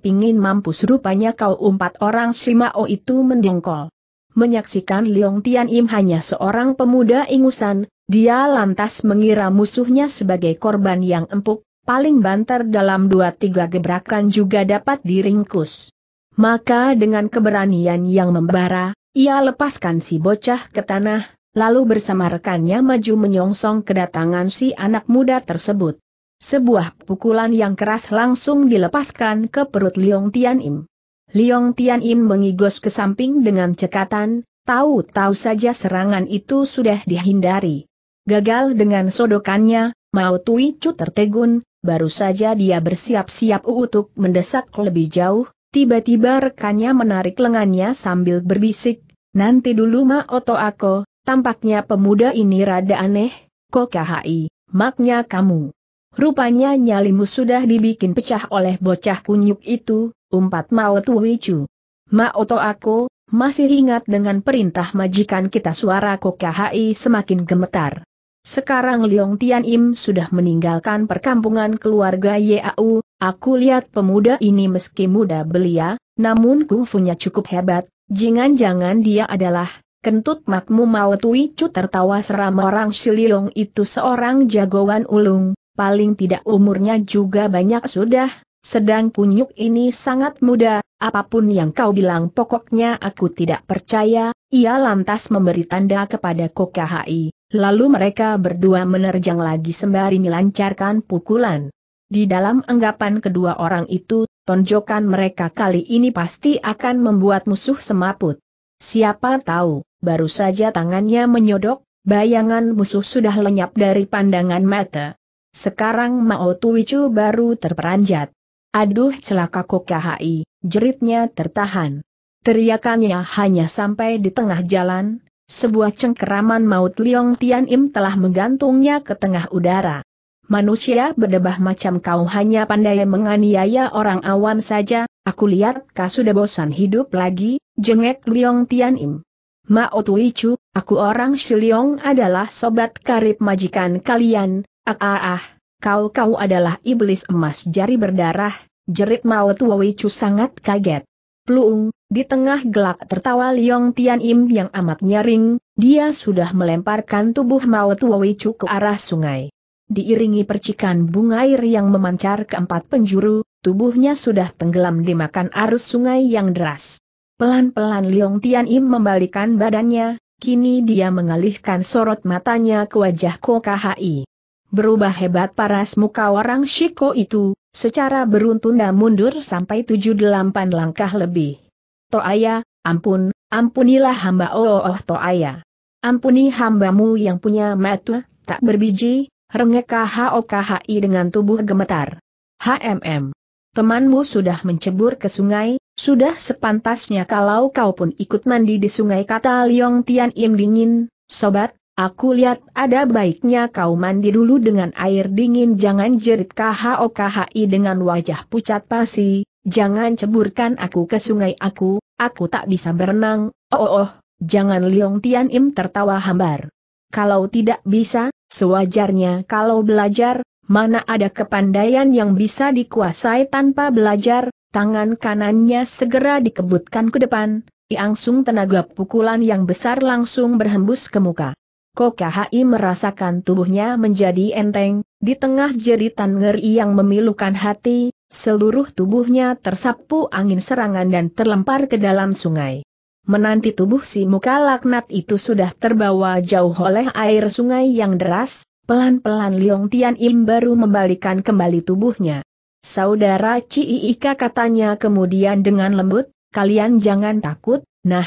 pingin mampus rupanya kau empat orang Shimao itu mendengkol. Menyaksikan Liong Tian Im hanya seorang pemuda ingusan, dia lantas mengira musuhnya sebagai korban yang empuk, paling banter dalam dua tiga gebrakan juga dapat diringkus. Maka dengan keberanian yang membara, ia lepaskan si bocah ke tanah, lalu bersama rekannya maju menyongsong kedatangan si anak muda tersebut. Sebuah pukulan yang keras langsung dilepaskan ke perut Liong Tian Im. Liong Tian Im mengigos ke samping dengan cekatan, tahu-tahu saja serangan itu sudah dihindari. Gagal dengan sodokannya, Mao Tui Chu tertegun, baru saja dia bersiap-siap untuk mendesak lebih jauh, tiba-tiba rekannya menarik lengannya sambil berbisik, nanti dulu ma To Ako, tampaknya pemuda ini rada aneh, kok KHI, maknya kamu. Rupanya nyalimu sudah dibikin pecah oleh bocah kunyuk itu, umpat Mao wicu. Mao to aku, masih ingat dengan perintah majikan kita suara KHI semakin gemetar. Sekarang Liong Tian Im sudah meninggalkan perkampungan keluarga Yau, aku lihat pemuda ini meski muda belia, namun kungfunya cukup hebat, jangan-jangan dia adalah, kentut makmu mau Tui Cu tertawa seram orang Shiliong itu seorang jagoan ulung, paling tidak umurnya juga banyak sudah, sedang kunyuk ini sangat muda, apapun yang kau bilang pokoknya aku tidak percaya, ia lantas memberi tanda kepada Kokhai, lalu mereka berdua menerjang lagi sembari melancarkan pukulan. Di dalam anggapan kedua orang itu, tonjokan mereka kali ini pasti akan membuat musuh semaput. Siapa tahu, baru saja tangannya menyodok, bayangan musuh sudah lenyap dari pandangan mata. Sekarang Mao tuwicu baru terperanjat. Aduh celaka KHI, jeritnya tertahan. Teriakannya hanya sampai di tengah jalan, sebuah cengkeraman maut Liong Tian Im telah menggantungnya ke tengah udara. Manusia berdebah macam kau hanya pandai menganiaya orang awam saja, aku lihat kau sudah bosan hidup lagi, jengek Liong Tian Im. Mao Tuicu, aku orang Shiliong adalah sobat karib majikan kalian, ah ah ah, kau-kau adalah iblis emas jari berdarah, jerit Mao Tuicu sangat kaget. Pluung, di tengah gelak tertawa Liong Tianim yang amat nyaring, dia sudah melemparkan tubuh Mao Tuicu ke arah sungai. Diiringi percikan bunga air yang memancar ke empat penjuru, tubuhnya sudah tenggelam dimakan arus sungai yang deras. Pelan-pelan Liong Tian Im membalikan badannya, kini dia mengalihkan sorot matanya ke wajah Ko Kahai. Berubah hebat paras muka orang Shiko itu, secara beruntunda mundur sampai delapan langkah lebih. Toaya, ampun, ampunilah hamba oh oh, oh Toaya. Ampuni hambamu yang punya metu, tak berbiji, rengek KHOKHI oh dengan tubuh gemetar. HMM. Temanmu sudah mencebur ke sungai, sudah sepantasnya kalau kau pun ikut mandi di sungai kata Liong Tian Im dingin, sobat, aku lihat ada baiknya kau mandi dulu dengan air dingin jangan jerit KHOKHI dengan wajah pucat pasi, jangan ceburkan aku ke sungai aku, aku tak bisa berenang, oh oh, oh. jangan Liong Tian Im tertawa hambar. Kalau tidak bisa, sewajarnya kalau belajar, mana ada kepandaian yang bisa dikuasai tanpa belajar, Tangan kanannya segera dikebutkan ke depan, iangsung tenaga pukulan yang besar langsung berhembus ke muka. Kokahai merasakan tubuhnya menjadi enteng, di tengah jeritan ngeri yang memilukan hati, seluruh tubuhnya tersapu angin serangan dan terlempar ke dalam sungai. Menanti tubuh si muka laknat itu sudah terbawa jauh oleh air sungai yang deras, pelan-pelan Liong Tian Im baru membalikan kembali tubuhnya. Saudara Ciiika katanya kemudian dengan lembut, kalian jangan takut, nah.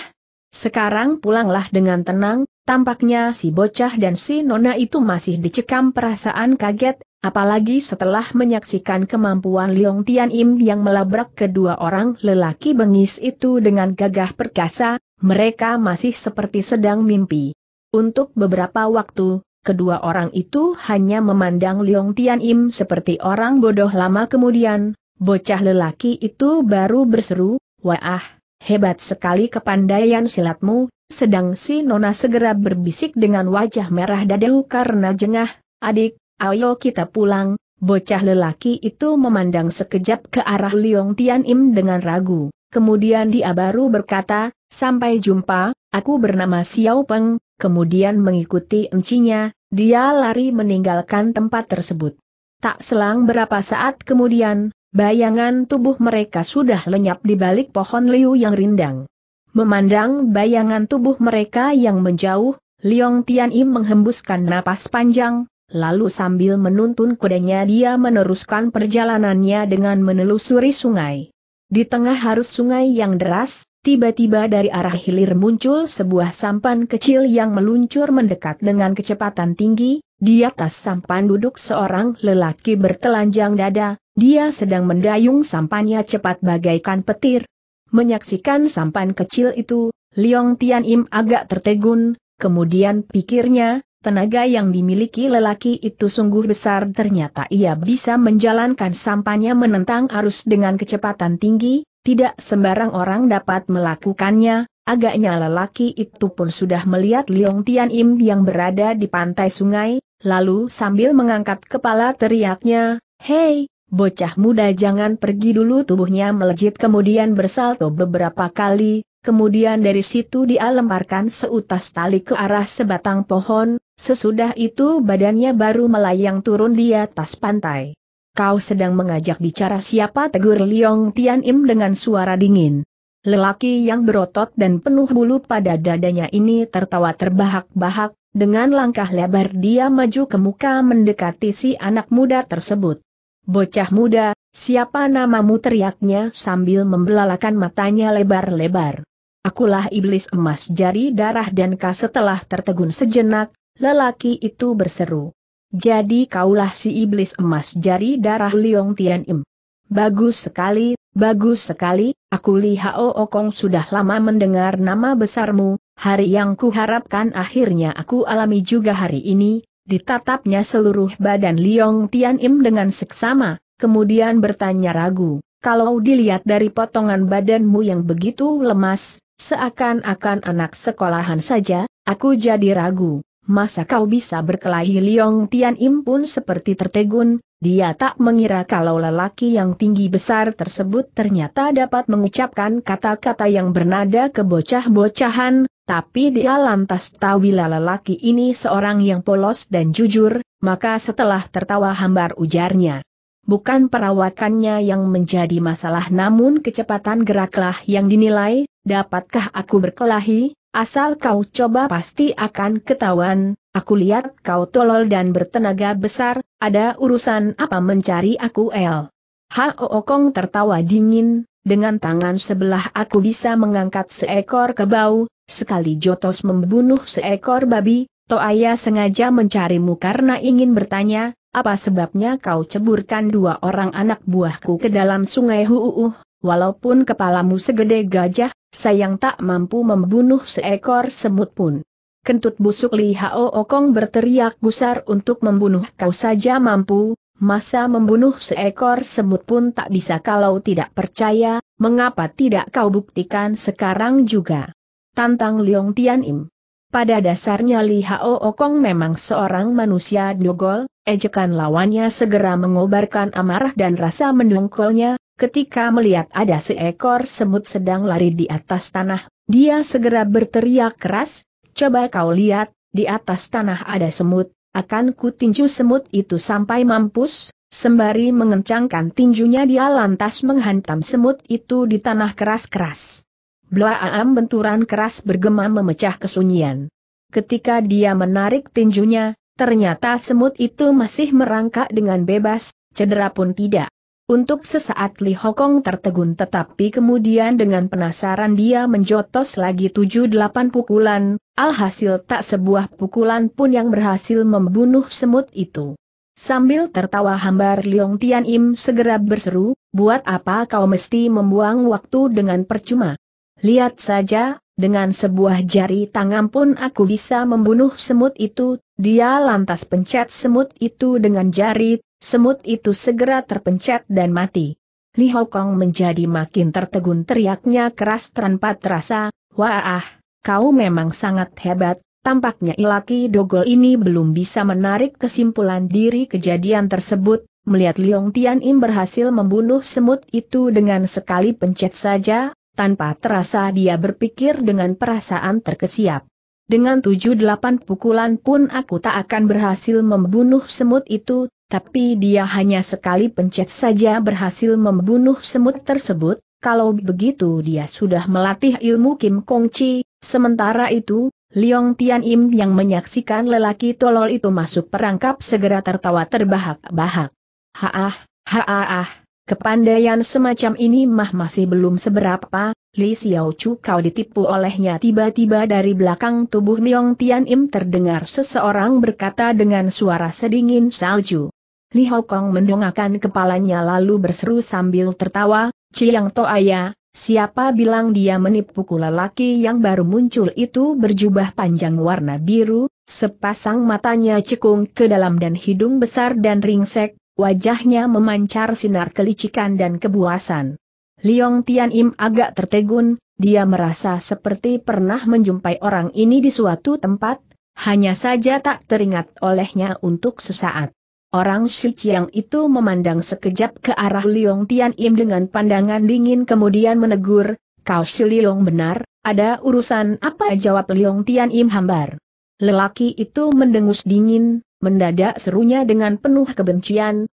Sekarang pulanglah dengan tenang, tampaknya si bocah dan si nona itu masih dicekam perasaan kaget, apalagi setelah menyaksikan kemampuan Liong Tian Im yang melabrak kedua orang lelaki bengis itu dengan gagah perkasa, mereka masih seperti sedang mimpi. Untuk beberapa waktu, kedua orang itu hanya memandang Leong Tian Im seperti orang bodoh lama kemudian, bocah lelaki itu baru berseru, Wah, hebat sekali kepandaian silatmu, sedang si Nona segera berbisik dengan wajah merah dadu karena jengah, adik, ayo kita pulang, bocah lelaki itu memandang sekejap ke arah Leong Tian Im dengan ragu. Kemudian dia baru berkata, sampai jumpa, aku bernama Xiao Peng, kemudian mengikuti encinya, dia lari meninggalkan tempat tersebut. Tak selang berapa saat kemudian, bayangan tubuh mereka sudah lenyap di balik pohon liu yang rindang. Memandang bayangan tubuh mereka yang menjauh, Liong Tian Im menghembuskan napas panjang, lalu sambil menuntun kudanya dia meneruskan perjalanannya dengan menelusuri sungai. Di tengah harus sungai yang deras, Tiba-tiba dari arah hilir muncul sebuah sampan kecil yang meluncur mendekat dengan kecepatan tinggi, di atas sampan duduk seorang lelaki bertelanjang dada, dia sedang mendayung sampannya cepat bagaikan petir. Menyaksikan sampan kecil itu, Liong Tian Im agak tertegun, kemudian pikirnya, Tenaga yang dimiliki lelaki itu sungguh besar ternyata ia bisa menjalankan sampannya menentang arus dengan kecepatan tinggi, tidak sembarang orang dapat melakukannya, agaknya lelaki itu pun sudah melihat Liong Tian Im yang berada di pantai sungai, lalu sambil mengangkat kepala teriaknya, Hei, bocah muda jangan pergi dulu tubuhnya melejit kemudian bersalto beberapa kali, Kemudian dari situ dia lemparkan seutas tali ke arah sebatang pohon, Sesudah itu badannya baru melayang turun di atas pantai. Kau sedang mengajak bicara siapa tegur Liong Tian Im dengan suara dingin. Lelaki yang berotot dan penuh bulu pada dadanya ini tertawa terbahak-bahak, dengan langkah lebar dia maju ke muka mendekati si anak muda tersebut. Bocah muda, siapa namamu teriaknya sambil membelalakan matanya lebar-lebar. Akulah iblis emas jari darah dan setelah tertegun sejenak, Lelaki itu berseru. Jadi kaulah si iblis emas jari darah Liong Tian Im. Bagus sekali, bagus sekali, aku Li Hao Okong sudah lama mendengar nama besarmu, hari yang kuharapkan akhirnya aku alami juga hari ini, ditatapnya seluruh badan Liong Tian Im dengan seksama, kemudian bertanya ragu, kalau dilihat dari potongan badanmu yang begitu lemas, seakan-akan anak sekolahan saja, aku jadi ragu masa kau bisa berkelahi Liong Tian Im pun seperti tertegun, dia tak mengira kalau lelaki yang tinggi besar tersebut ternyata dapat mengucapkan kata-kata yang bernada kebocah-bocahan, tapi dia lantas tahu bila lelaki ini seorang yang polos dan jujur, maka setelah tertawa hambar ujarnya. Bukan perawakannya yang menjadi masalah namun kecepatan geraklah yang dinilai, dapatkah aku berkelahi? Asal kau coba pasti akan ketahuan, aku lihat kau tolol dan bertenaga besar, ada urusan apa mencari aku El. Hao Kong tertawa dingin, dengan tangan sebelah aku bisa mengangkat seekor kebau, sekali Jotos membunuh seekor babi, Toaya sengaja mencarimu karena ingin bertanya, apa sebabnya kau ceburkan dua orang anak buahku ke dalam sungai Huuuh, walaupun kepalamu segede gajah, sayang tak mampu membunuh seekor semut pun. Kentut busuk Li Hao Okong berteriak gusar untuk membunuh kau saja mampu, masa membunuh seekor semut pun tak bisa kalau tidak percaya, mengapa tidak kau buktikan sekarang juga? Tantang Leong Tian Im. Pada dasarnya Li Hao Okong memang seorang manusia dogol, ejekan lawannya segera mengobarkan amarah dan rasa mendongkolnya, Ketika melihat ada seekor semut sedang lari di atas tanah, dia segera berteriak keras, coba kau lihat, di atas tanah ada semut, akan ku tinju semut itu sampai mampus, sembari mengencangkan tinjunya dia lantas menghantam semut itu di tanah keras-keras. Blaam benturan keras bergema memecah kesunyian. Ketika dia menarik tinjunya, ternyata semut itu masih merangkak dengan bebas, cedera pun tidak. Untuk sesaat Li Hokong tertegun tetapi kemudian dengan penasaran dia menjotos lagi tujuh delapan pukulan, alhasil tak sebuah pukulan pun yang berhasil membunuh semut itu. Sambil tertawa hambar Liong Tian Im segera berseru, buat apa kau mesti membuang waktu dengan percuma? Lihat saja, dengan sebuah jari tangan pun aku bisa membunuh semut itu, dia lantas pencet semut itu dengan jari Semut itu segera terpencet dan mati. Li Hokong menjadi makin tertegun teriaknya keras tanpa terasa, Wah, kau memang sangat hebat, tampaknya ilaki dogol ini belum bisa menarik kesimpulan diri kejadian tersebut, melihat Liong Tian Im berhasil membunuh semut itu dengan sekali pencet saja, tanpa terasa dia berpikir dengan perasaan terkesiap. Dengan tujuh delapan pukulan pun aku tak akan berhasil membunuh semut itu, tapi dia hanya sekali pencet saja berhasil membunuh semut tersebut, kalau begitu dia sudah melatih ilmu Kim Kong Chi, sementara itu, Liong Tian Im yang menyaksikan lelaki tolol itu masuk perangkap segera tertawa terbahak-bahak. Haah, haah, ah. kepandaian semacam ini mah masih belum seberapa, Li Xiao Chu kau ditipu olehnya tiba-tiba dari belakang tubuh Niong Tian Im terdengar seseorang berkata dengan suara sedingin salju. Li Hokong mendongakkan kepalanya lalu berseru sambil tertawa, Ciyang To Aya, siapa bilang dia menipuku lelaki yang baru muncul itu berjubah panjang warna biru, sepasang matanya cekung ke dalam dan hidung besar dan ringsek, wajahnya memancar sinar kelicikan dan kebuasan. Liong Tian Im agak tertegun, dia merasa seperti pernah menjumpai orang ini di suatu tempat, hanya saja tak teringat olehnya untuk sesaat. Orang Shichiang itu memandang sekejap ke arah Liong Tian Im dengan pandangan dingin kemudian menegur, kau si Liong benar, ada urusan apa jawab Liong Tian Im hambar. Lelaki itu mendengus dingin, Mendadak serunya dengan penuh kebencian,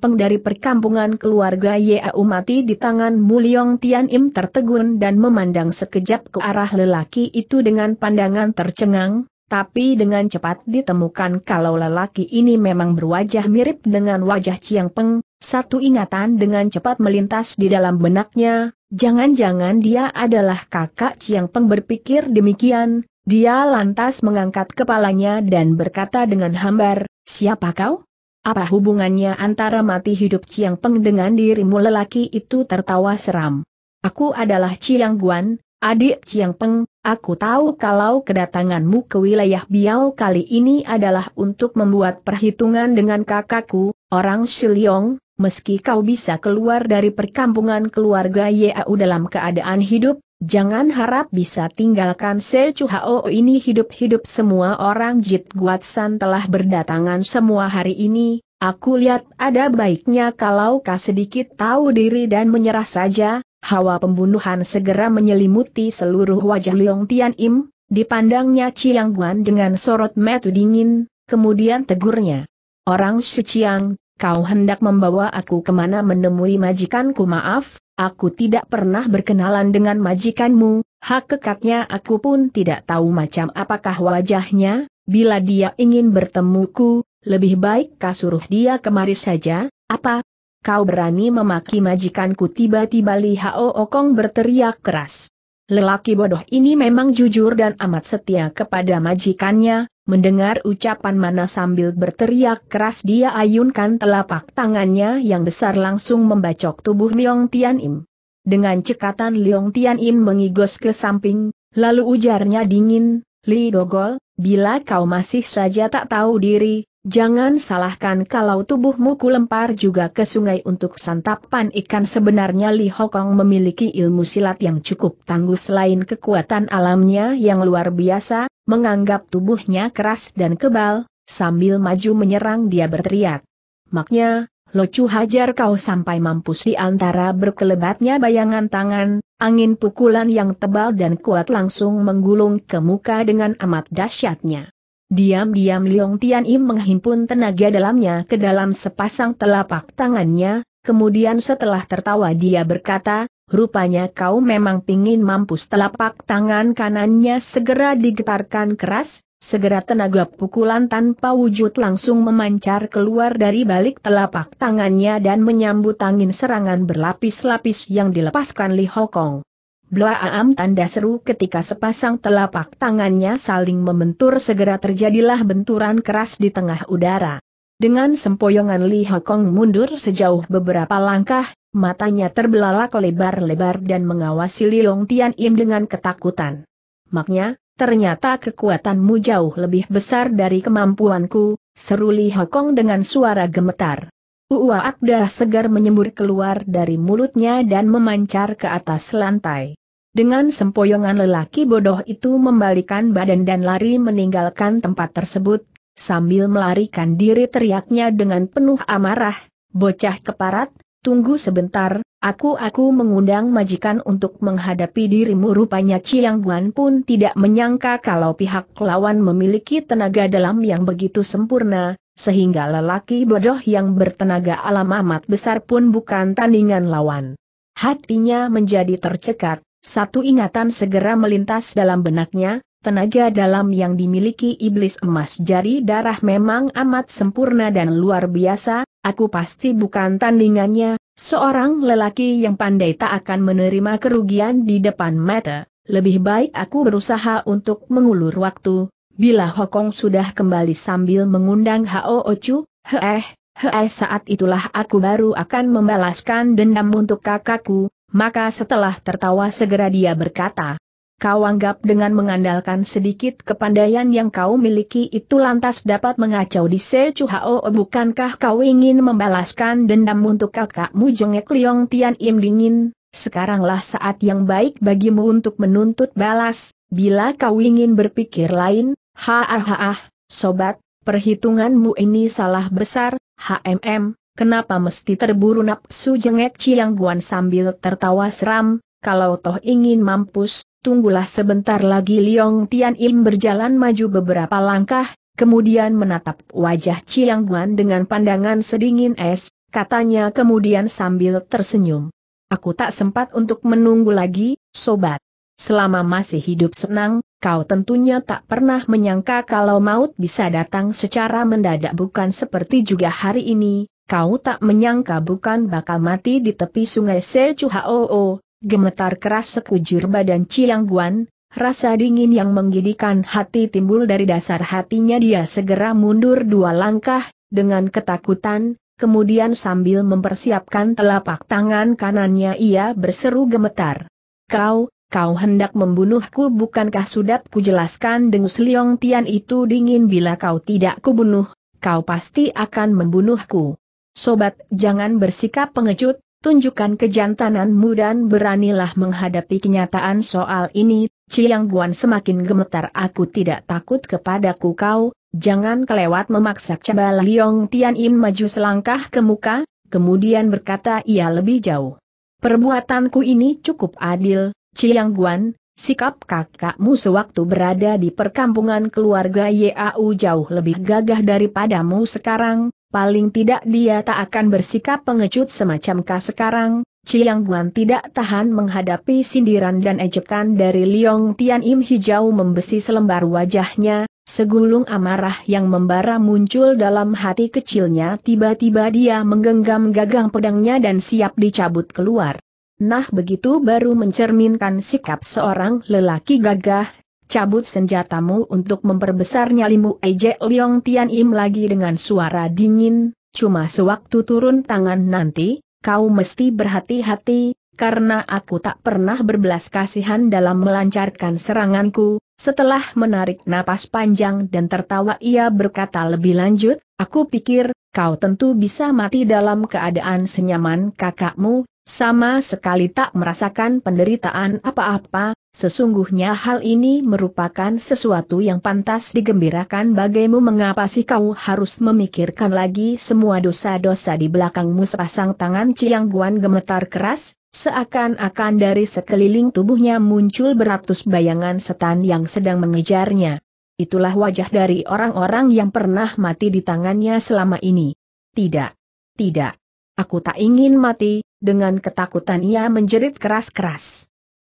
Peng dari perkampungan keluarga Yau mati di tangan Muliong Tian Im tertegun dan memandang sekejap ke arah lelaki itu dengan pandangan tercengang, tapi dengan cepat ditemukan kalau lelaki ini memang berwajah mirip dengan wajah Ciang Peng. satu ingatan dengan cepat melintas di dalam benaknya, jangan-jangan dia adalah kakak Ciang Peng berpikir demikian, dia lantas mengangkat kepalanya dan berkata dengan hambar, siapa kau? Apa hubungannya antara mati hidup Ciang Peng dengan dirimu lelaki itu tertawa seram. Aku adalah Ciang Guan, adik Ciang Peng, aku tahu kalau kedatanganmu ke wilayah Biao kali ini adalah untuk membuat perhitungan dengan kakakku, orang Shiliong, meski kau bisa keluar dari perkampungan keluarga Yau dalam keadaan hidup, Jangan harap bisa tinggalkan Se Chuhao ini hidup-hidup semua orang Jit Guatsan telah berdatangan semua hari ini, aku lihat ada baiknya kalau kau sedikit tahu diri dan menyerah saja, hawa pembunuhan segera menyelimuti seluruh wajah Leong Tian Im, dipandangnya Chiang Guan dengan sorot metu dingin, kemudian tegurnya. Orang Su Chiang, kau hendak membawa aku kemana menemui majikanku maaf, Aku tidak pernah berkenalan dengan majikanmu, hak kekatnya aku pun tidak tahu macam apakah wajahnya, bila dia ingin bertemuku, lebih baik kasuruh dia kemari saja, apa? Kau berani memaki majikanku tiba-tiba Li Hao Okong berteriak keras. Lelaki bodoh ini memang jujur dan amat setia kepada majikannya, mendengar ucapan Mana sambil berteriak keras dia ayunkan telapak tangannya yang besar langsung membacok tubuh Leong Tian Im. Dengan cekatan Leong Tian Im mengigos ke samping, lalu ujarnya dingin, Li Dogol, bila kau masih saja tak tahu diri, Jangan salahkan kalau tubuhmu kulempar juga ke sungai untuk santapan ikan sebenarnya Li Hokong memiliki ilmu silat yang cukup tangguh selain kekuatan alamnya yang luar biasa, menganggap tubuhnya keras dan kebal, sambil maju menyerang dia berteriak. Maknya, Locu hajar kau sampai mampus di antara berkelebatnya bayangan tangan, angin pukulan yang tebal dan kuat langsung menggulung ke muka dengan amat dahsyatnya. Diam-diam Liong Tian Im menghimpun tenaga dalamnya ke dalam sepasang telapak tangannya, kemudian setelah tertawa dia berkata, rupanya kau memang pingin mampus telapak tangan kanannya segera digetarkan keras, segera tenaga pukulan tanpa wujud langsung memancar keluar dari balik telapak tangannya dan menyambut angin serangan berlapis-lapis yang dilepaskan Li Hokong. Blaam tanda seru ketika sepasang telapak tangannya saling membentur segera terjadilah benturan keras di tengah udara. Dengan sempoyongan Li Hokong mundur sejauh beberapa langkah, matanya terbelalak lebar-lebar dan mengawasi Liong Tian Im dengan ketakutan. Maknya, ternyata kekuatanmu jauh lebih besar dari kemampuanku, seru Li Hokong dengan suara gemetar. Uwa darah segar menyembur keluar dari mulutnya dan memancar ke atas lantai. Dengan sempoyongan lelaki bodoh itu membalikan badan dan lari meninggalkan tempat tersebut, sambil melarikan diri teriaknya dengan penuh amarah, bocah keparat, tunggu sebentar, aku-aku mengundang majikan untuk menghadapi dirimu rupanya Chiang Guan pun tidak menyangka kalau pihak lawan memiliki tenaga dalam yang begitu sempurna, sehingga lelaki bodoh yang bertenaga alam amat besar pun bukan tandingan lawan. Hatinya menjadi tercekat, satu ingatan segera melintas dalam benaknya, Tenaga dalam yang dimiliki iblis emas jari darah memang amat sempurna dan luar biasa, aku pasti bukan tandingannya, seorang lelaki yang pandai tak akan menerima kerugian di depan mata, lebih baik aku berusaha untuk mengulur waktu, bila Hokong sudah kembali sambil mengundang Hao Ocu, heeh, heeh saat itulah aku baru akan membalaskan dendam untuk kakakku, maka setelah tertawa segera dia berkata, Kau anggap dengan mengandalkan sedikit kepandaian yang kau miliki itu lantas dapat mengacau di Secu Hao, bukankah kau ingin membalaskan dendam untuk kakakmu jengek Liong Tian Im dingin, sekaranglah saat yang baik bagimu untuk menuntut balas, bila kau ingin berpikir lain, ha ah, ha ah, sobat, perhitunganmu ini salah besar, HMM, Kenapa mesti terburu nafsu jengek Ciang Guan sambil tertawa seram, kalau toh ingin mampus, tunggulah sebentar lagi Liong Tian Im berjalan maju beberapa langkah, kemudian menatap wajah Ciang Guan dengan pandangan sedingin es, katanya kemudian sambil tersenyum. Aku tak sempat untuk menunggu lagi, sobat. Selama masih hidup senang, kau tentunya tak pernah menyangka kalau maut bisa datang secara mendadak bukan seperti juga hari ini, kau tak menyangka bukan bakal mati di tepi sungai Hoo, gemetar keras sekujur badan Ciang Guan, rasa dingin yang menggidikan hati timbul dari dasar hatinya dia segera mundur dua langkah, dengan ketakutan, kemudian sambil mempersiapkan telapak tangan kanannya ia berseru gemetar. Kau, Kau hendak membunuhku bukankah sudah kujelaskan dengus Liong Tian itu dingin bila kau tidak kubunuh, kau pasti akan membunuhku. Sobat, jangan bersikap pengecut, tunjukkan kejantananmu dan beranilah menghadapi kenyataan soal ini. Ciang Guan semakin gemetar aku tidak takut kepadaku kau, jangan kelewat memaksa Cabal Liong Tian Im maju selangkah ke muka, kemudian berkata ia lebih jauh. Perbuatanku ini cukup adil, Ciang Guan, sikap kakakmu sewaktu berada di perkampungan keluarga Yau jauh lebih gagah daripadamu sekarang, paling tidak dia tak akan bersikap pengecut semacam kah sekarang, Chiang Guan tidak tahan menghadapi sindiran dan ejekan dari Liong Tian Im hijau membesi selembar wajahnya, segulung amarah yang membara muncul dalam hati kecilnya tiba-tiba dia menggenggam gagang pedangnya dan siap dicabut keluar. Nah begitu baru mencerminkan sikap seorang lelaki gagah, cabut senjatamu untuk memperbesar nyalimu Eje Liong Tian Im lagi dengan suara dingin, cuma sewaktu turun tangan nanti, kau mesti berhati-hati, karena aku tak pernah berbelas kasihan dalam melancarkan seranganku. Setelah menarik napas panjang dan tertawa ia berkata lebih lanjut, aku pikir, kau tentu bisa mati dalam keadaan senyaman kakakmu, sama sekali tak merasakan penderitaan apa-apa, sesungguhnya hal ini merupakan sesuatu yang pantas digembirakan bagimu mengapa sih kau harus memikirkan lagi semua dosa-dosa di belakangmu sepasang tangan Ciang Guan gemetar keras, seakan-akan dari sekeliling tubuhnya muncul beratus bayangan setan yang sedang mengejarnya. Itulah wajah dari orang-orang yang pernah mati di tangannya selama ini. Tidak. Tidak. Aku tak ingin mati, dengan ketakutan ia menjerit keras-keras.